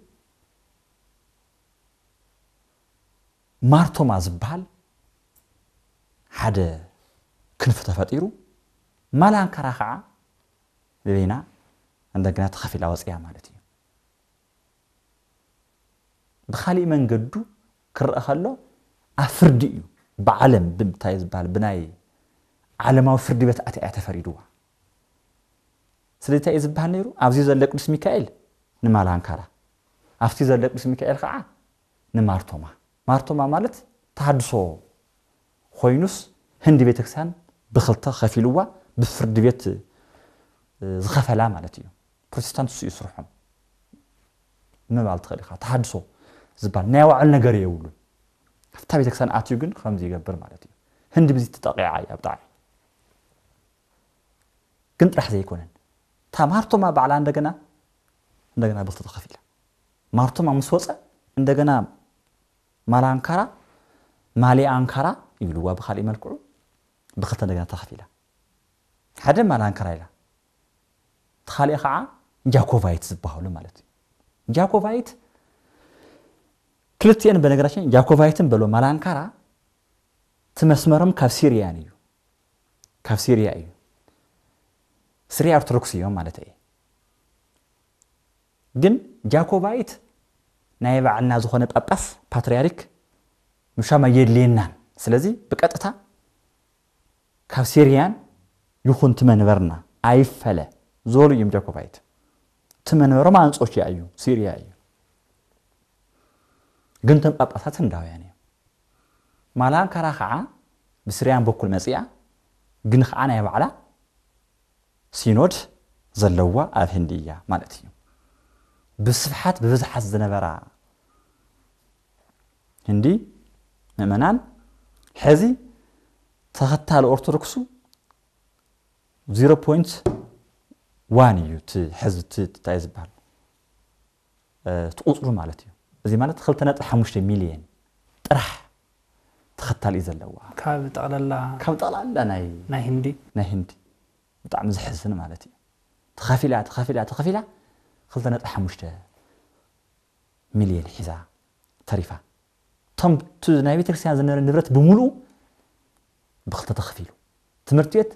ማርቶማ ዝበሃል ሓደ ክንፊ ተፈጢሩ ማላንከራ ከዓ ብቤና እንደገና ተኸፊላ ወፅያ ማለት እዩ ብካሊእ መንገዱ ክረአ ከሎ ኣብ ፍርዲ እዩ ብዓለም ብምንታይ ዝበሃል ብናይ ዓለማዊ ፍርዲ ቤት ኣትያ ተፈሪድዋ ስለንታይ እዩ ዝበሃል ነይሩ ኣብዚ ዘሎ ቅዱስ ሚካኤል ንማላንካራ ኣብቲ ዘሎ ቅዱስ ሚካኤል ከዓ ንማርቶማ مارتوما مالت تهدسو خوينوس هندي بيتكسان بخلطة خفيلوة بفرد بيت زخفلا مالتيو بروتستانت سو يسرحهم ما مالت تخليها تهدسو زبان ناوع النجار يقولوا فتا بيتكسان آتيوغن خمزي يقبر مالتيو هندي بزي تتاقي عاي أبداعي كنت راح زي يكونن تا مارتوما بعلان دقنا دقنا بخلطة خفيلة مارتوما مسوسة دقنا ማላ ማላንካራ ማሊኣንካራ ይብልዋ ብካሊእ መልክዑ ብክልተ ተኸፊ ኢላ ሓደ ማላ ማላንካራ ኢላ እቲ ካልእ ከዓ ጃኮቫይት ዝበሃሉ ማለት እዩ ጃኮቫይት ክልትኤን በነገራችን ጃኮቫይትን በሎ ማላ ማላንካራ እቲ መስመሮም ካብ ሲርያን እዩ ካብ ሲርያ እዩ ስርያ ኦርቶዶክስ እዮም ማለት እየ ግን ጃኮቫይት ናይ ባዕልና ዝኾነ ጳጳስ ፓትርያርክ ምሻማ የድልየናን ስለዚ ብቀጥታ ካብ ሲርያን ይኹን ትመንበርና ኣይፈለ ዝበሉ እዮም ጃኮባይት እቲ መንበሮም ኣንፆች እያ እዩ ሲርያ እዩ ግን ቶም ጳጳሳት እንዳውያን እዮም ማላንካራ ከዓ ብስርያን በኩል መፅያ ግን ከዓ ናይ ባዕላ ሲኖድ ዘለዋ ኣብ ህንዲ እያ ማለት እዩ بصفحات ببزح حزن برا هندي مأمنان حزي تغطى الأرثوذكس 0.1 وانيو تي حزب تي تتعيز بحال تقصروا مالتي زي مالت خلتنا تحموش مليون ترح تخطى الإذا اللوا كاب تغلى الله كاب تغلى الله ناي ناي هندي ناي هندي بطعم زحزن مالتي تخافي لا تخافي لا تخافي لا خلطة نت حمشتة مليون حزا تريفة تم تنايبي تكسيان زنر نبرت بملو بخلطة تخفيلو تمرتيت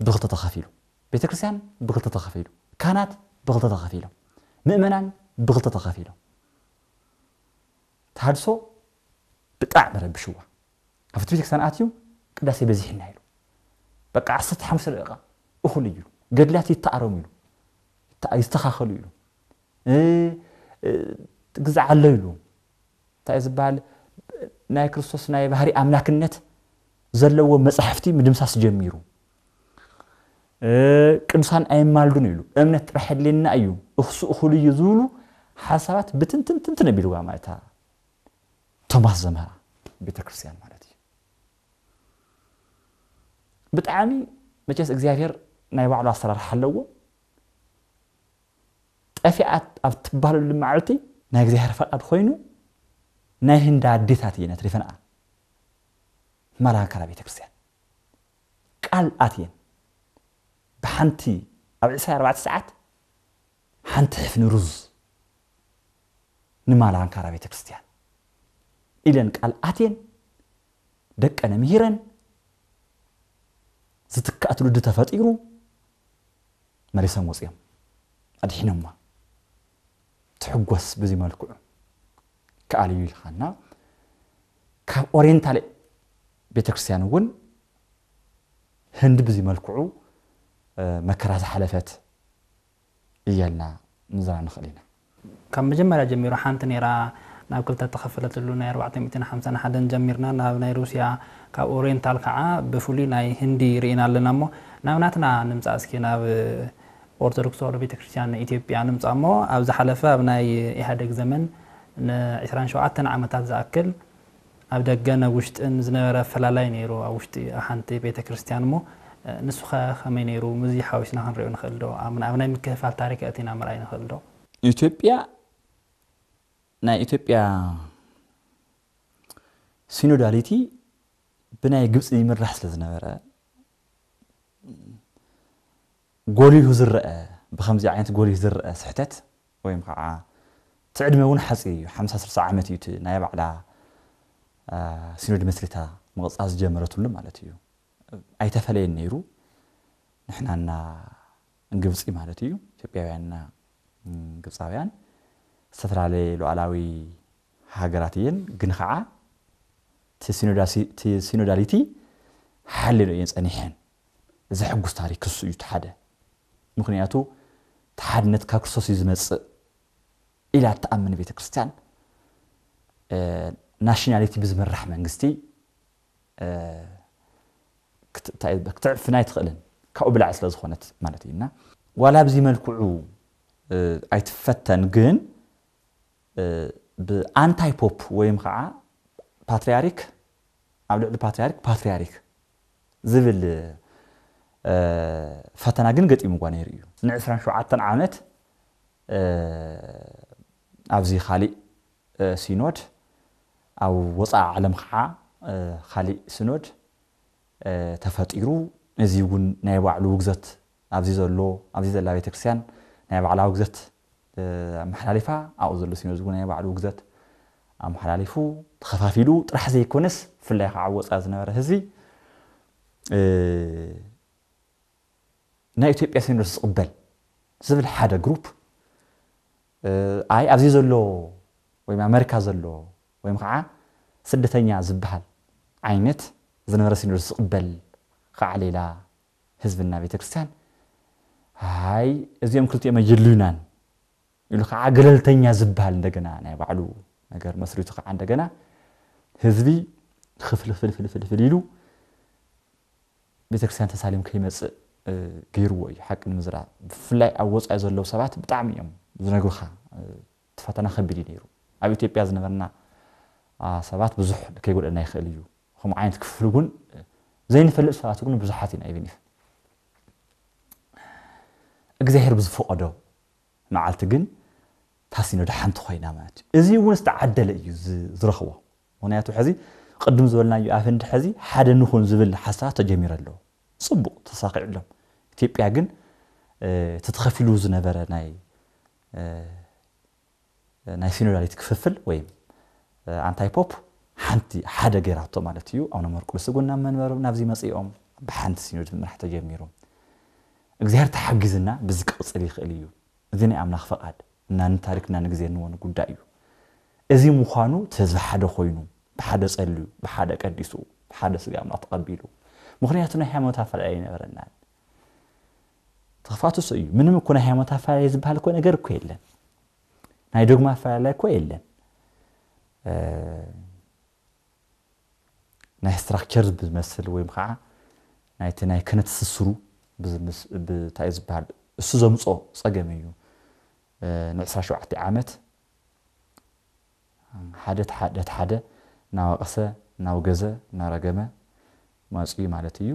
بخلطة تخفيلو بيتكسيان بخلطة تخفيلو كانت بخلطة تخفيلو مؤمنا بخلطة تخفيلو تحدثو بتعمر بشوة عفتو تكسيان آتيو قداسي بزيح النايلو بقى عصت حمس الرقة أخلي يلو قدلاتي تعرو ملو يستخخلو ግዛዕ ኣሎ ኢሉ እንታይ ዝበሃል ናይ ክርስቶስ ናይ ባህሪ ኣምላክነት ዘለዎ መፅሕፍቲ ምድምሳስ ጀሚሩ ቅዱሳን ኣይማልዱን ኢሉ እምነት ጥራሕ የድልየና እዩ እክሱ እክሉ እዩ ዝብሉ ሓሳባት ብትንትንትንትን ኣቢልዋ ማለት እያ ቶማስ ዘምህራ ቤተክርስትያን ማለት እዩ ብጣዕሚ መቸስ እግዚኣብሔር ናይ ባዕሉ ኣሰራርሓ ኣለዎ ጠፊኣት ኣብ ትባሃለሉ መዓልቲ ናይ እግዚኣብሔር ፈቓድ ኮይኑ ናይ ህንዳ ኣዴታት እየን ኣትሪፈንኣ መራከራ ቤተ ክርስቲያን ቃልኣት እየን ብሓንቲ ኣብ 24 ሰዓት ሓንቲ ሕፍኒ ሩዝ ንማላንካራ ቤተ ክርስቲያን ኢለን ቃልኣትየን ደቀነ ምሂረን ዝትካእትሉ ድተፈጢሩ መሪሶም ወፂኦም ኣድሒኖምዋ ትሕጎስ ብዚ መልክዑ ከኣልዩ ኢልካና ኢልኻና ካብ ኦርየንታል ቤተክርስትያን እውን ህንዲ ብዚ መልክዑ መከራ ዝሓለፈት እየልና ንዝራ ንኽእል ኢና ካብ መጀመርያ ጀሚሩ ሓንቲ ነራ ናብ ክልተ ተኸፈለትሉ ናይ 451 ጀሚርና ናብ ናይ ሩስያ ካብ ኦርየንታል ከዓ ብፍሉይ ናይ ህንዲ ርኢና ኣለና እሞ ናብ ናትና ንምፃእ እስኪ ናብ ኦርቶዶክስ ተዋህዶ ቤተክርስትያን ኢትዮጵያ ንምፃሞ ኣብ ዝሓለፈ ኣብ ናይ ኢሃደግ ዘመን ን27 ዓመታት ዝኣክል ኣብ ደገ ነብ ውሽጥን ዝነበረ ኣፈላላይ ነይሩ ኣብ ውሽጢ ሓንቲ ቤተ ክርስትያን እሞ ኸ ከመይ ነይሩ ምዚ ሓዊስና ክንሪኦ ንኽእል ዶ ኣብ ናይ ምክፋል ታሪክ እቲና ምርኣይ ንኽእል ዶ ኢትዮጵያ ናይ ኢትዮጵያ ሲኖዳሊቲ ብናይ ግብፂ ምራሕ ስለ ዝነበረ ጎሊሁ ዝረአ ብከምዚ ዓይነት ጎሊሁ ዝረአ ስሕተት ወይ ከዓ እቲ ዕድመ እውን ሓፂ እዩ ሓምሳ ስርሳ ዓመት እዩ እቲ ናይ ባዕላ ሲኖድ መስሪታ ምቕፃ ዝጀመረትሉ ማለት እዩ ኣይተፈለየን ነይሩ ንሕናና ግብፂ ማለት እዩ ኢትዮጵያውያንና ግብፃውያን ዝተፈላለየ ሉዓላዊ ሃገራት እየን ግን ከዓ እቲ ሲኖዳሊቲ ሓሊሉ እየን ፀኒሐን ዘሕጉስ ታሪክ ክሱ እዩ እቲ ሓደ ምክንያቱ ተሓድነት ካብ ክርስቶስ እዩ ዝመፅእ ኢላ እትኣምን ቤተ ክርስቲያን ናሽናሊቲ ብዝምራሕ መንግስቲ ክትዕፍና ኣይትኽእልን ካብኡ ብላዕ ስለ ዝኾነት ማለት እዩና ዋላ ብዚ መልክዑ ኣይትፈተን ግን ብኣንታይ ፖፕ ወይም ከዓ ፓትርያሪክ ኣብ ልዕሊ ፓትርያሪክ ፓትርያሪክ ዝብል فتنا جن قد إيمو قانيريو نعسران شو عطن عامت أفزي خالي سينوت أو وضع علم خا خالي سينوت تفت إيرو نزي يقول نايب على وقزت أفزي زلو أفزي زلو بيت كريسيان نايب على وقزت محلالفة أو زلو سينوت يقول نايب على وقزت أم حلالفو تخفافيلو ترح زي كونس في الله عوض أزنا ورهزي أه ናይ ኢትዮጵያ ሴነር ዝቕበል ዝብል ሓደ ግሩፕ ኣይ ኣብዚ ዘሎ ወይ ኣሜሪካ ዘሎ ወይ ከዓ ስደተኛ ዝበሃል ዓይነት ዝነበረ ሲኖዶስ ዝቕበል ከዓ ሌላ ህዝብና ቤተክርስትያን ሃይ እዚኦም ክልቲኦም የድልዩናን ኢሉ ከዓ ገለልተኛ ዝበሃል እንደገና ናይ ባዕሉ ነገር መስሪቱ ከዓ እንደገና ህዝቢ ክፍልፍልፍልፍልፍል ኢሉ ቤተክርስትያን ተሳሊም ከይመፅእ ገይርዎ እዩ ሓቂ ንምዝራብ ብፍላይ ኣብ ወፃኢ ዘለዉ ሰባት ብጣዕሚ እዮም ዝነግሩካ እቲ ፈተና ከቢድ እዩ ነይሩ ኣብ ኢትዮጵያ ዝነበርና ሰባት ብዙሕ ከይጎደአና ይኽእል እዩ ከምኡ ዓይነት ክፍሊ እውን ዘይንፈልጥ ሰባት ግን ብዙሓት ኢና ኢብን ኢፍ እግዚኣብሔር ብዝፈቐዶ መዓልቲ ግን ታሲኖ ድሓንቲ ኮይና ማለት እዩ እዚ እውን ዝተዓደለ እዩ ዝረኽቦ ምክንያቱ ሕዚ ቅድም ዝበልናዩ ኣፈንዲ ሕዚ ሓደ ንኹን ዝብል ሓሳብ ተጀሚረ ኣለዎ ፅቡቅ ተሳኪዕሎም إثيوبيا جن تتخفلو زنبرة ناي ناي فينو اللي تكففل ويم عن تاي بوب حنتي حدا غير عطوا مالتيو أو نمر كل سجون نام من ورا نافزي مسيئهم بحنت سينو جد من حتى جميرو إخزير تحجزنا بزك أصلي خليو ذني عم نخفق عاد نان تارك نان إخزير نوان قدايو إذا مخانو تزف حدا خوينو بحدا سألو بحدا كديسو بحدا سجام نتقبلو مخنياتنا حمو تفعل أي نبرنا ጥፋትስ እዩ ምንም እኮ ናይ ሃይማኖት ኣፈላለየ ዝበሃል ኮ ነገር እኮ የለን ናይ ዶግማ ኣፈላለየ እኮ የለን ናይ ስትራክቸር ብዝመስል ወይ ከዓ ናይቲ ናይ ክነት ስስሩ ብታይ ዝበሃል እሱ ዘምፆ ፀገም እዩ ን27 ዓመት ሓደ ቲ ሓደ እናወቀሰ እናውገዘ እናረገመ መፅኡ ማለት እዩ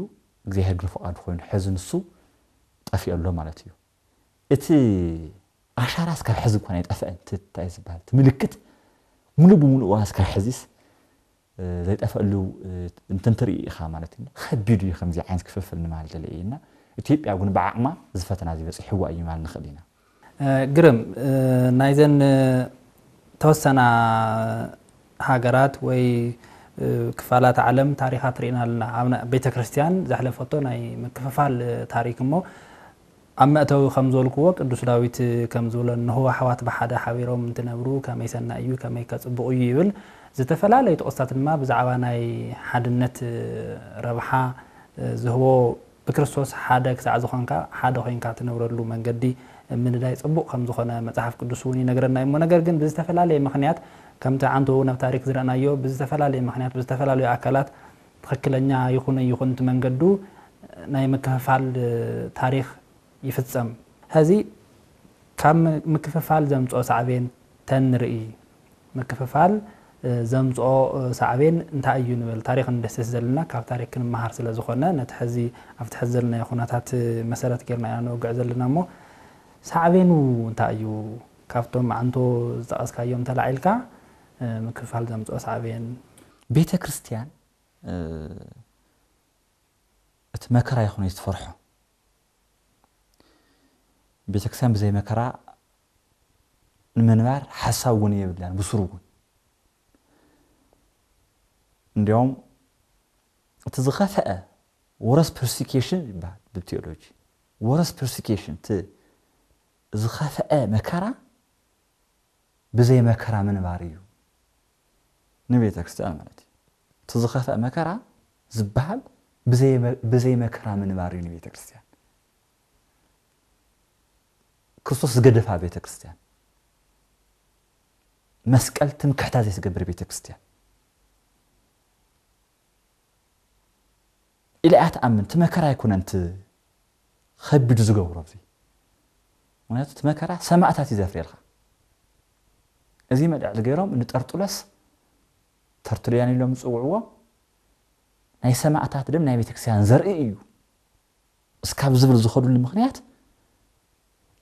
እግዚኣብሔር ግን ፍቓዱ ኮይኑ ሕዚ ንሱ ጠፊአሎም ማለት እዩ እቲ ኣሻራስ ካብ ሕዚ እኳ ናይ ጠፍአን እንታይ ዝበሃል ምልክት ሙሉእ ብሙሉእ ዋ ስካብ ሕዚስ ዘይጠፈአሉ እንትን ትርኢ ኢኻ ማለት እዩ ከቢዱ እዩ ከምዚ ዓይነት ክፍፍል ንምሃል ደለ እየና ኢትዮጵያ ግን ብዓቕማ እዚ ፈተና እዚ በፂሕዋ እዩ ማለት ንኽእል ኢና ግርም ናይዘን ተወሰና ሃገራት ወይ ክፋላት ዓለም ታሪካት ርኢና ኣለና ኣብ ቤተክርስትያን ዘሕለፈቶ ናይ ምክፍፋል ታሪክ እሞ ኣብ መእተዊ ከም ዝበልክዎ ቅዱስ ዳዊት ከም ዝብሎ ንሆ ኣሕዋት ብሓደ ሓቢሮም እንትነብሩ ከመይ ሰና እዩ ከመይ ከፅቡቕ እዩ ይብል ዝተፈላለዩ ተቆስታት ድማ ብዛዕባ ናይ ሓድነት ረብሓ ዝህቦ ብክርስቶስ ሓደ ክሳዕ ዝኾንካ ሓደ ኮንካ ትነብረሉ መንገዲ ምንዳይ ፅቡቕ ከም ዝኾነ መፅሓፍ ቅዱስ እውን ይነግረና እዩ እሞ ነገር ግን ብዝተፈላለየ ምክንያት ከምቲ ዓንቲ እውን ኣብ ታሪክ ዝረአናዮ ብዝተፈላለየ ምክንያት ብዝተፈላለዩ ኣካላት ትኽክለኛ ይኹን ይኹን እቲ መንገዱ ናይ ምክፍፋል ታሪክ يفتصم هذه كم مكففال زمتو سعبين تنرئي مكففال زمتو سعبين انتا ايو نبال تاريخ اندرس زلنا كاب تاريخ كنم مهار سلا زخونا نتحزي افتح زلنا يخونا تات مسالة كيرنا يعني وقع زلنا مو سعبين انتا ايو كافتو معنتو زقسكا يوم تلعيلكا مكففال زمتو سعبين بيتا كريستيان اتمكرا يخوني يتفرحو ቤተክርስትያን ብዘይ መከራ ንምንባር ሓሳብ እውን የብላን ብስሩ እውን እንዲያውም እቲ ዝኸፍአ ወረስ ፐርሲኬሽን ይበሃል ብቴዎሎጂ ወረስ ፐርሲኬሽን እቲ ዝኸፍአ መከራ ብዘይ መከራ ምንባር እዩ ንቤተ ክርስቲያን ማለት እዩ እቲ ዝኸፍአ መከራ ዝበሃል ብዘይ መከራ ምንባር እዩ ንቤተ ክርስቲያን ክርስቶስ ዝገደፋ ቤተ ክርስቲያን መስቀል ትምክሕታ ዘይትገብር ቤተ ክርስቲያን ኢለ እያ ትኣምን እቲ መከራ ይኮነ ንቲ ከቢዱ ዝገብሮ ዚ ምክንያቱ እቲ መከራ ሰማእታት እዩ ዘፍርየልካ እዚ መልዕል ገይሮም ንጠርጡለስ ተርቱልያን ኢሎም ዝፅውዕዎ ናይ ሰማእታት ድም ናይ ቤተክርስትያን ዘርኢ እዩ እስካብ ዝብል ዝኸዱሉ ምክንያት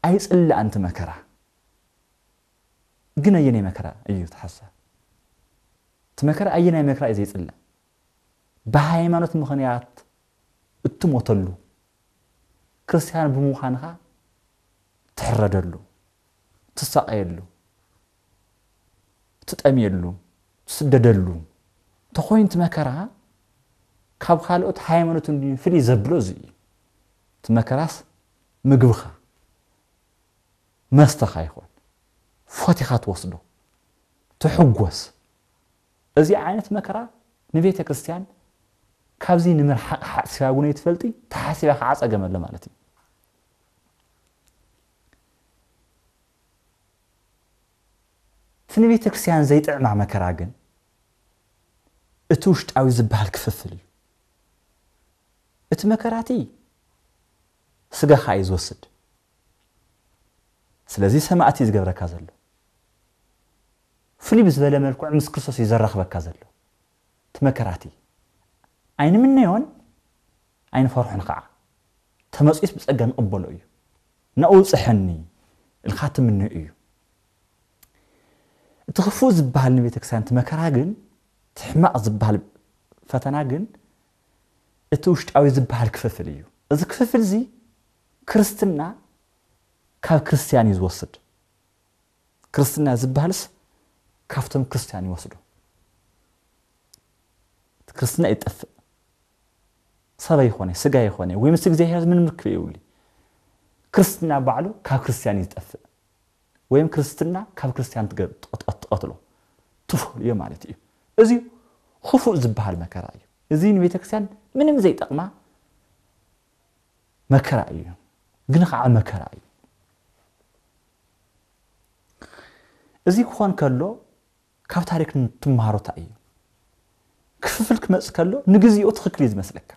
أيس سألة أنت مكرة قنا يني مكرة أيو تحسى تمكرة أي نا مكرة إذا يسألة بهاي ما نت مخنيات أتم وطلو كريستيان بموخانها تحردلو تسقيلو تتأميلو تسددلو أنت تمكرة كاب خالو تحيمنو تندي فري زبلوزي تمكرة مقبخة መስተኻ ይኹን ፈቲኻ ትወስዶ ትሕጎስ እዚ ዓይነት መከራ ንቤተ ክርስቲያን ካብዚ ንምርሓቅ ሓሲባ እውን ትፈልጢ ተሓሲባ ከዓ ፀገመለ ማለት እዩ እቲ ንቤተ ክርስቲያን ዘይጥዕማ መከራ ግን እቲ ውሽጣዊ ዝበሃል ክፍፍል እዩ እቲ መከራቲ ስጋኻ እዩ ዝወስድ ስለዚ ሰማዕቲ እዩ ዝገብረካ ዘሎ ፍልይ ብዝበለ መልክዑ ምስ ክርስቶስ እዩ ዘራኽበካ ዘሎ እቲ መከራቲ ኣይንምነዮን ኣይንፈርሑን ከዓ ተመፂስ ብፀጋ ንቕበሎ እዩ ነውፅሐኒ ኢልካ ትምንኡ እዩ እቲ ክፉእ ዝበሃል ንቤተክርስትያን እቲ መከራ ግን እቲ ሕማቕ ዝበሃል ፈተና ግን እቲ ውሽጣዊ ዝበሃል ክፍፍል እዩ እዚ ክፍፍል እዚ ክርስትና ካብ ክርስቲያን እዩ ዝወስድ ክርስትና ዝበሃልስ ካብቶም ክርስቲያን ይወስዱ ክርስትና ይጠፍእ ሰበ ይኮነ ስጋ ይኮነ ወይ ምስ እግዚኣብሔር ምን ምርክብ የብሉ ክርስትና ባዕሉ ካብ ክርስቲያን እዩ ዝጠፍእ ወይም ክርስትና ካብ ክርስቲያን ትቀትሎ ትፈል እዩ ማለት እዩ እዚ ክፉእ ዝበሃል መከራ እዩ እዚ ንቤተ ክርስቲያን ምንም ዘይጠቕማ መከራ እዩ ግን ከዓ መከራ እዩ እዚ ክኾን ከሎ ካብ ታሪክ ትመሃሮታ እዩ ክፍፍል ክመፅእ ከሎ ንግዚኡ ትኽክል እዩ ዝመስለካ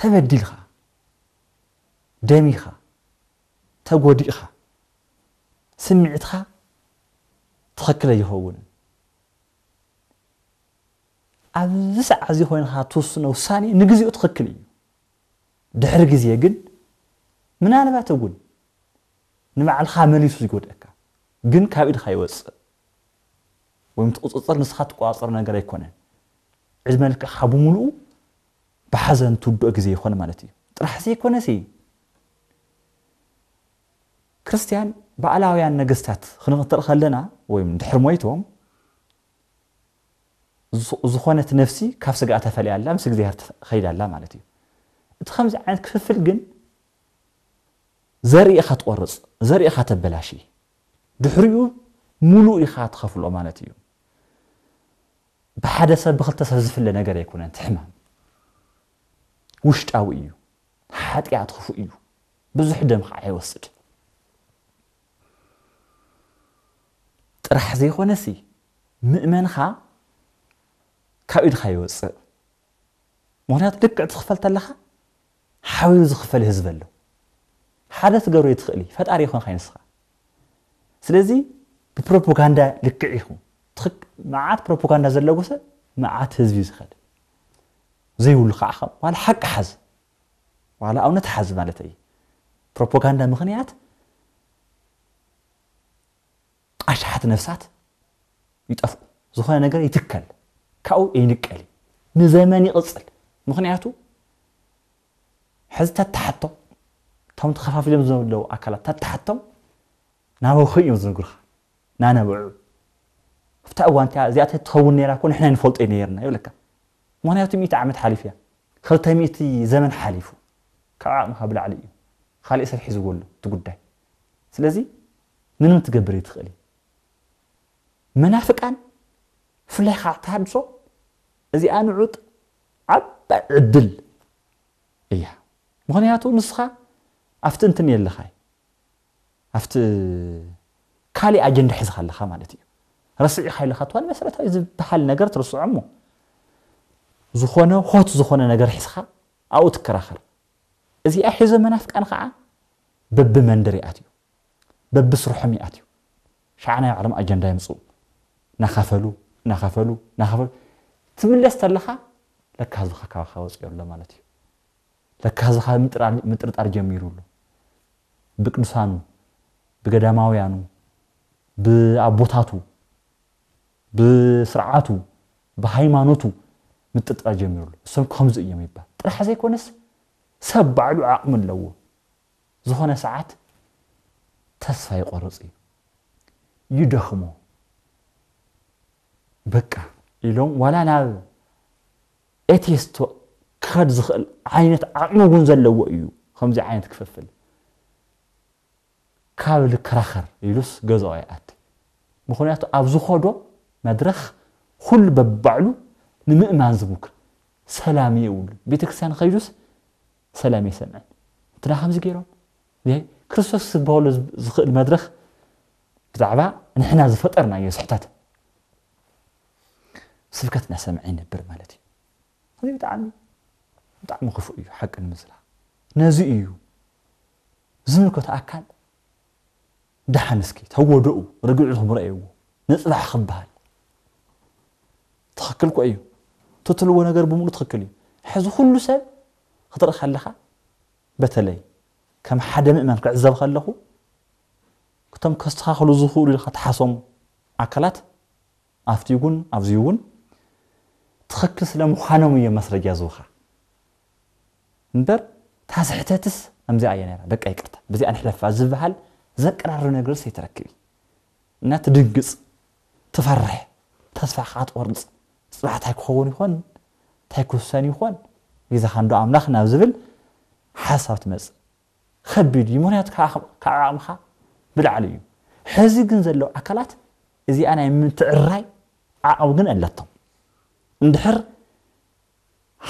ተበዲልኻ ደሚኻ ተጎዲእኻ ስምዒትኻ ትኽክል ኣይኸውንን ኣብዚ ሰዓ እዚ ኮይንካ ትውስኖ ውሳኔ ንግዚኡ ትኽክል እዩ ድሕሪ ግዜ ግን ምናልባት እውን ንባዕልኻ መሊሱ ይጎድአካ ግን ካብ ኢድካ ይወፅእ ወይም ትቁፅፅር ንስኻ ትቆፃፀር ነገር ኣይኮነን ዕዝ መልክዕካ ብምሉኡ ብሓዘን ትውድኦ ግዜ ይኮነ ማለት እዩ ጥራሕ ዘይኮነሲ ክርስትያን ባዕላውያን ነገስታት ክንኽተል ከለና ወይ ድሕሪ ሞይቶም ዝኾነት ነፍሲ ካብ ስጋ ተፈልያ ኣላ ምስ እግዚኣብሔር ከይዳ ኣላ ማለት እዩ እቲ ከምዚ ዓይነት ክፍፍል ግን ዘርኢኻ ትቆርፅ ዘርኢኻ ተበላሽ እዩ دحريو ملو إخا تخاف الأمانة يوم بحدا سب بخلت سازف لنا جرى يكون أنت حمام وش تأويو حد قاعد تخاف إيو بزح دم خايه وسط رح زيخ ونسي مؤمن خا كأيد خايه وسط مهنا تدك تخفل تلخا حاول زخفل هزبله حدث قرو يتخلي فتعري خون خاين سخا سلزي بروباغندا لكعيهم تخك معات بروباغندا زلقوسة معات هزفي زخد زي ولا خاخم وعلى حق حز وعلى أو نتحز مالتي بروباغندا مغنيات أشحت نفسات يتقف زخوان نقر يتكل كأو ينكل نزمان يقصل مغنياتو حزتها تحتو تهم تخفى في لمزون لو أكلت تحتو نابو خي يوزن قرخ نانا بعو فتا اوان تا زيات تخون نيرا كون حنا نفولت نيرنا يقولك ما انا تي ميت عمد حالي فيها خلت ميت زمن حالفو كعام هبل علي خالي اسر حزو قول تقداي سلازي من تقبري تخلي منافق ان فلاي خا تهدسو ازي ان عط عب عدل ايه مغنياتو نسخه افتنتن يلخاي أفت كالي أجند حز خلا خامنتي رصيع خيل خطوان مثلا تا إذا بحال نجار ترص عمو زخونة خوت زخونة نجار حز خا أو تكر آخر إذا أحز منافق أنا خا بب مندري أتيو بب صرحمي أتيو شعنا يعلم أجند يمصو نخافلو نخافلو نخافلو تملس تلخا لك هذا خا كوا خواص يوم لما نتيو لك هذا خا متر متر أرجميرولو بكنسانو بقداماويانو بأبوتاتو بسرعاتو بهايمانوتو متتقى جميل سن خمز ايام يبا راح زي كونس سبع له عقم لو زهونا ساعات تسفى يقرصي يدخمو بكا يلوم ولا لا اتيستو كاد عينت عقم غنزل لو ايو خمز عينت كففل كاب الكراخر يلوس جزء آيات مخونياتو أبزو خدو مدرخ خل ببعلو نمئمان زبوك سلامي يقول بيتك سان خيجوس سلام سمعن ترى خمس جيرو ذي كرسوس بقول المدرخ بتعبا نحنا زفطرنا يا صحتات سفكتنا سمعين برمالتي مالتي هذي بتعمي بتعمي خفو ايو حق المزرع نازي زنكو تأكل دحن اسكي تهو دؤو رجل عرهم رأيو نطلع خبهال تخكل كو أيو تطلو ونقر بمولو تخكلي حزو كل سب خطر خلها بتلي كم حدا مؤمن كعزب خلها كتم كستخاخلو زخور لخط حصم عكلات أفتيقون أفزيقون تخكل سلام خانم يا مصر جازوخا نبر تحس حتاتس أمزي عيانيرا بك أي كرتا بزي أنا حلف أزب ዘቀራርብ ነገር ሰይተረክብ እና ትድግፅ ትፈርሕ ተስፋ ከዓ ትቆርፅ ፅባሕ እንታይ ክኸውን ይኾን እንታይ ክውሰን ይኾን ግዜኻ እንዶ ኣምላኽ ናብ ዝብል ሓሳብ ትመፅእ ከቢድ እዩ ምክንያቱ ካብ ዓቕምካ ብላዕሊ እዩ ሕዚ ግን ዘለዉ ኣካላት እዚኣ ናይ ምትዕራይ ዓቕሚ ግን ኣለቶም እንድሕር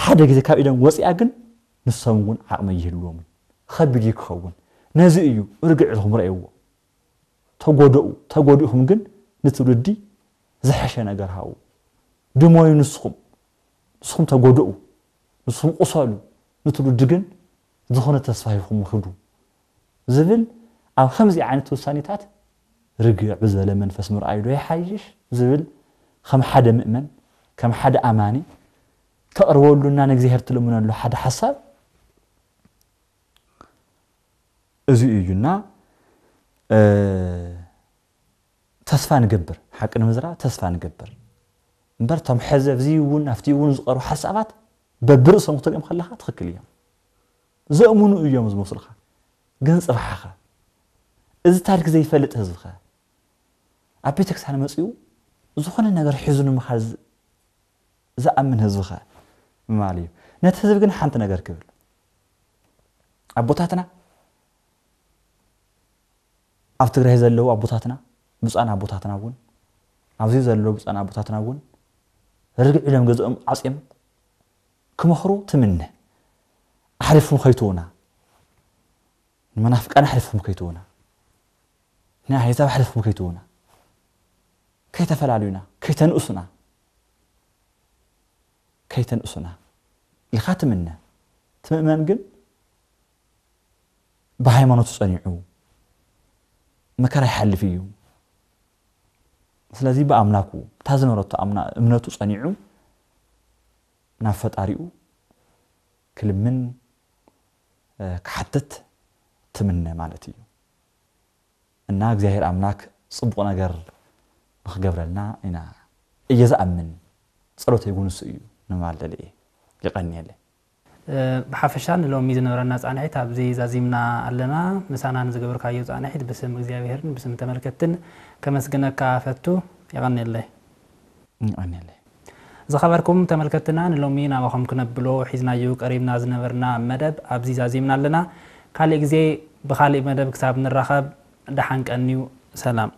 ሓደ ግዜ ካብ ኢዶም ወፂኣ ግን ንሶም እውን ዓቕሚ ይህልዎም ከቢድ እዩ ክኸውን نازي إيو ارجع لهم رأيوه تقودوا تقودوهم جن نتردي زحشنا جرهاو دموي نسخم نسخم تقودوا نسخم أصالو نتردي جن ذخنا تصفيهم خدو زبل أو خمسة عينات وساني تات رجع بزلمة من فسمر أيدو يحيش زبل خم حدا مؤمن كم حدا أماني تقرؤوا لنا نجزيها تلومنا له حدا حساب እዚ እዩና ተስፋ ንገብር ሓቂ ንምዝራብ ተስፋ ንገብር እምበር እቶም ሕዚ ኣብዚ እውን ናብቲ እውን ዝቐርቡ ሓሳባት በብርእሶም ክትሪኦም ከለካ ትኽክል እዮም ዘእምኑ እዮም ዝመስሉካ ግን ፅባሕኸ እዚ ታሪክ ዘይፈልጥ ህዝቢ ኸ ኣብ ቤተክርስትያን መፅኡ ዝኾነ ነገር ሒዙ ንምኻድ ዝኣምን ህዝቢ ኸ ምማል እዩ ነቲ ህዝቢ ግን ሓንቲ ነገር ክብል ኣቦታትና أفت غير هذا اللو أبو تاتنا بس أنا أبو تاتنا أقول أفزيز اللو بس أنا أبو تاتنا أقول رجع إلى مجزء عصيم كم خرو تمنه أعرفهم خيتونا منافق أنا أعرفهم كيتونا نهاية تاب أعرفهم كيتونا كي تفلعلونا كي تنقصنا كي تنقصنا الخاتم منه تمنى جن بهاي ما نتصنعه መከራ ይሓልፍ እዩ ስለዚ ብኣምላኩ እታ ዝነበረቶ እምነቱ ፀኒዑ ናብ ፈጣሪኡ ክልምን ክሓትት ትምነ ማለት እዩ እና እግዚኣብሔር ኣምላክ ፅቡቕ ነገር ንክገብረልና ኢና እየ ዝኣምን ጸሎተይ እውን እዩ ንማለለ እየ ይቐኒየለ ብሓፈሻ ንሎም እዩ ዝነበረና ፃንሒት ኣብዚ ዛዚምና ኣለና ምሳና ንዝገበርካዮ ፃንሒት ብስም እግዚኣብሄርን ብስም ተመልከትን ከመስግነካ ፈቱ ይቐኒለይ ዝኸበርኩም ተመልከትና ንሎሚ ናባኹም ክነብሎ ሒዝናዩ ቀሪብና ዝነበርና መደብ ኣብዚ ዛዚምና ኣለና ካልእ ግዜ ብካሊእ መደብ ክሳብ ንራኸብ ዳሓንቀኒዩ ሰላም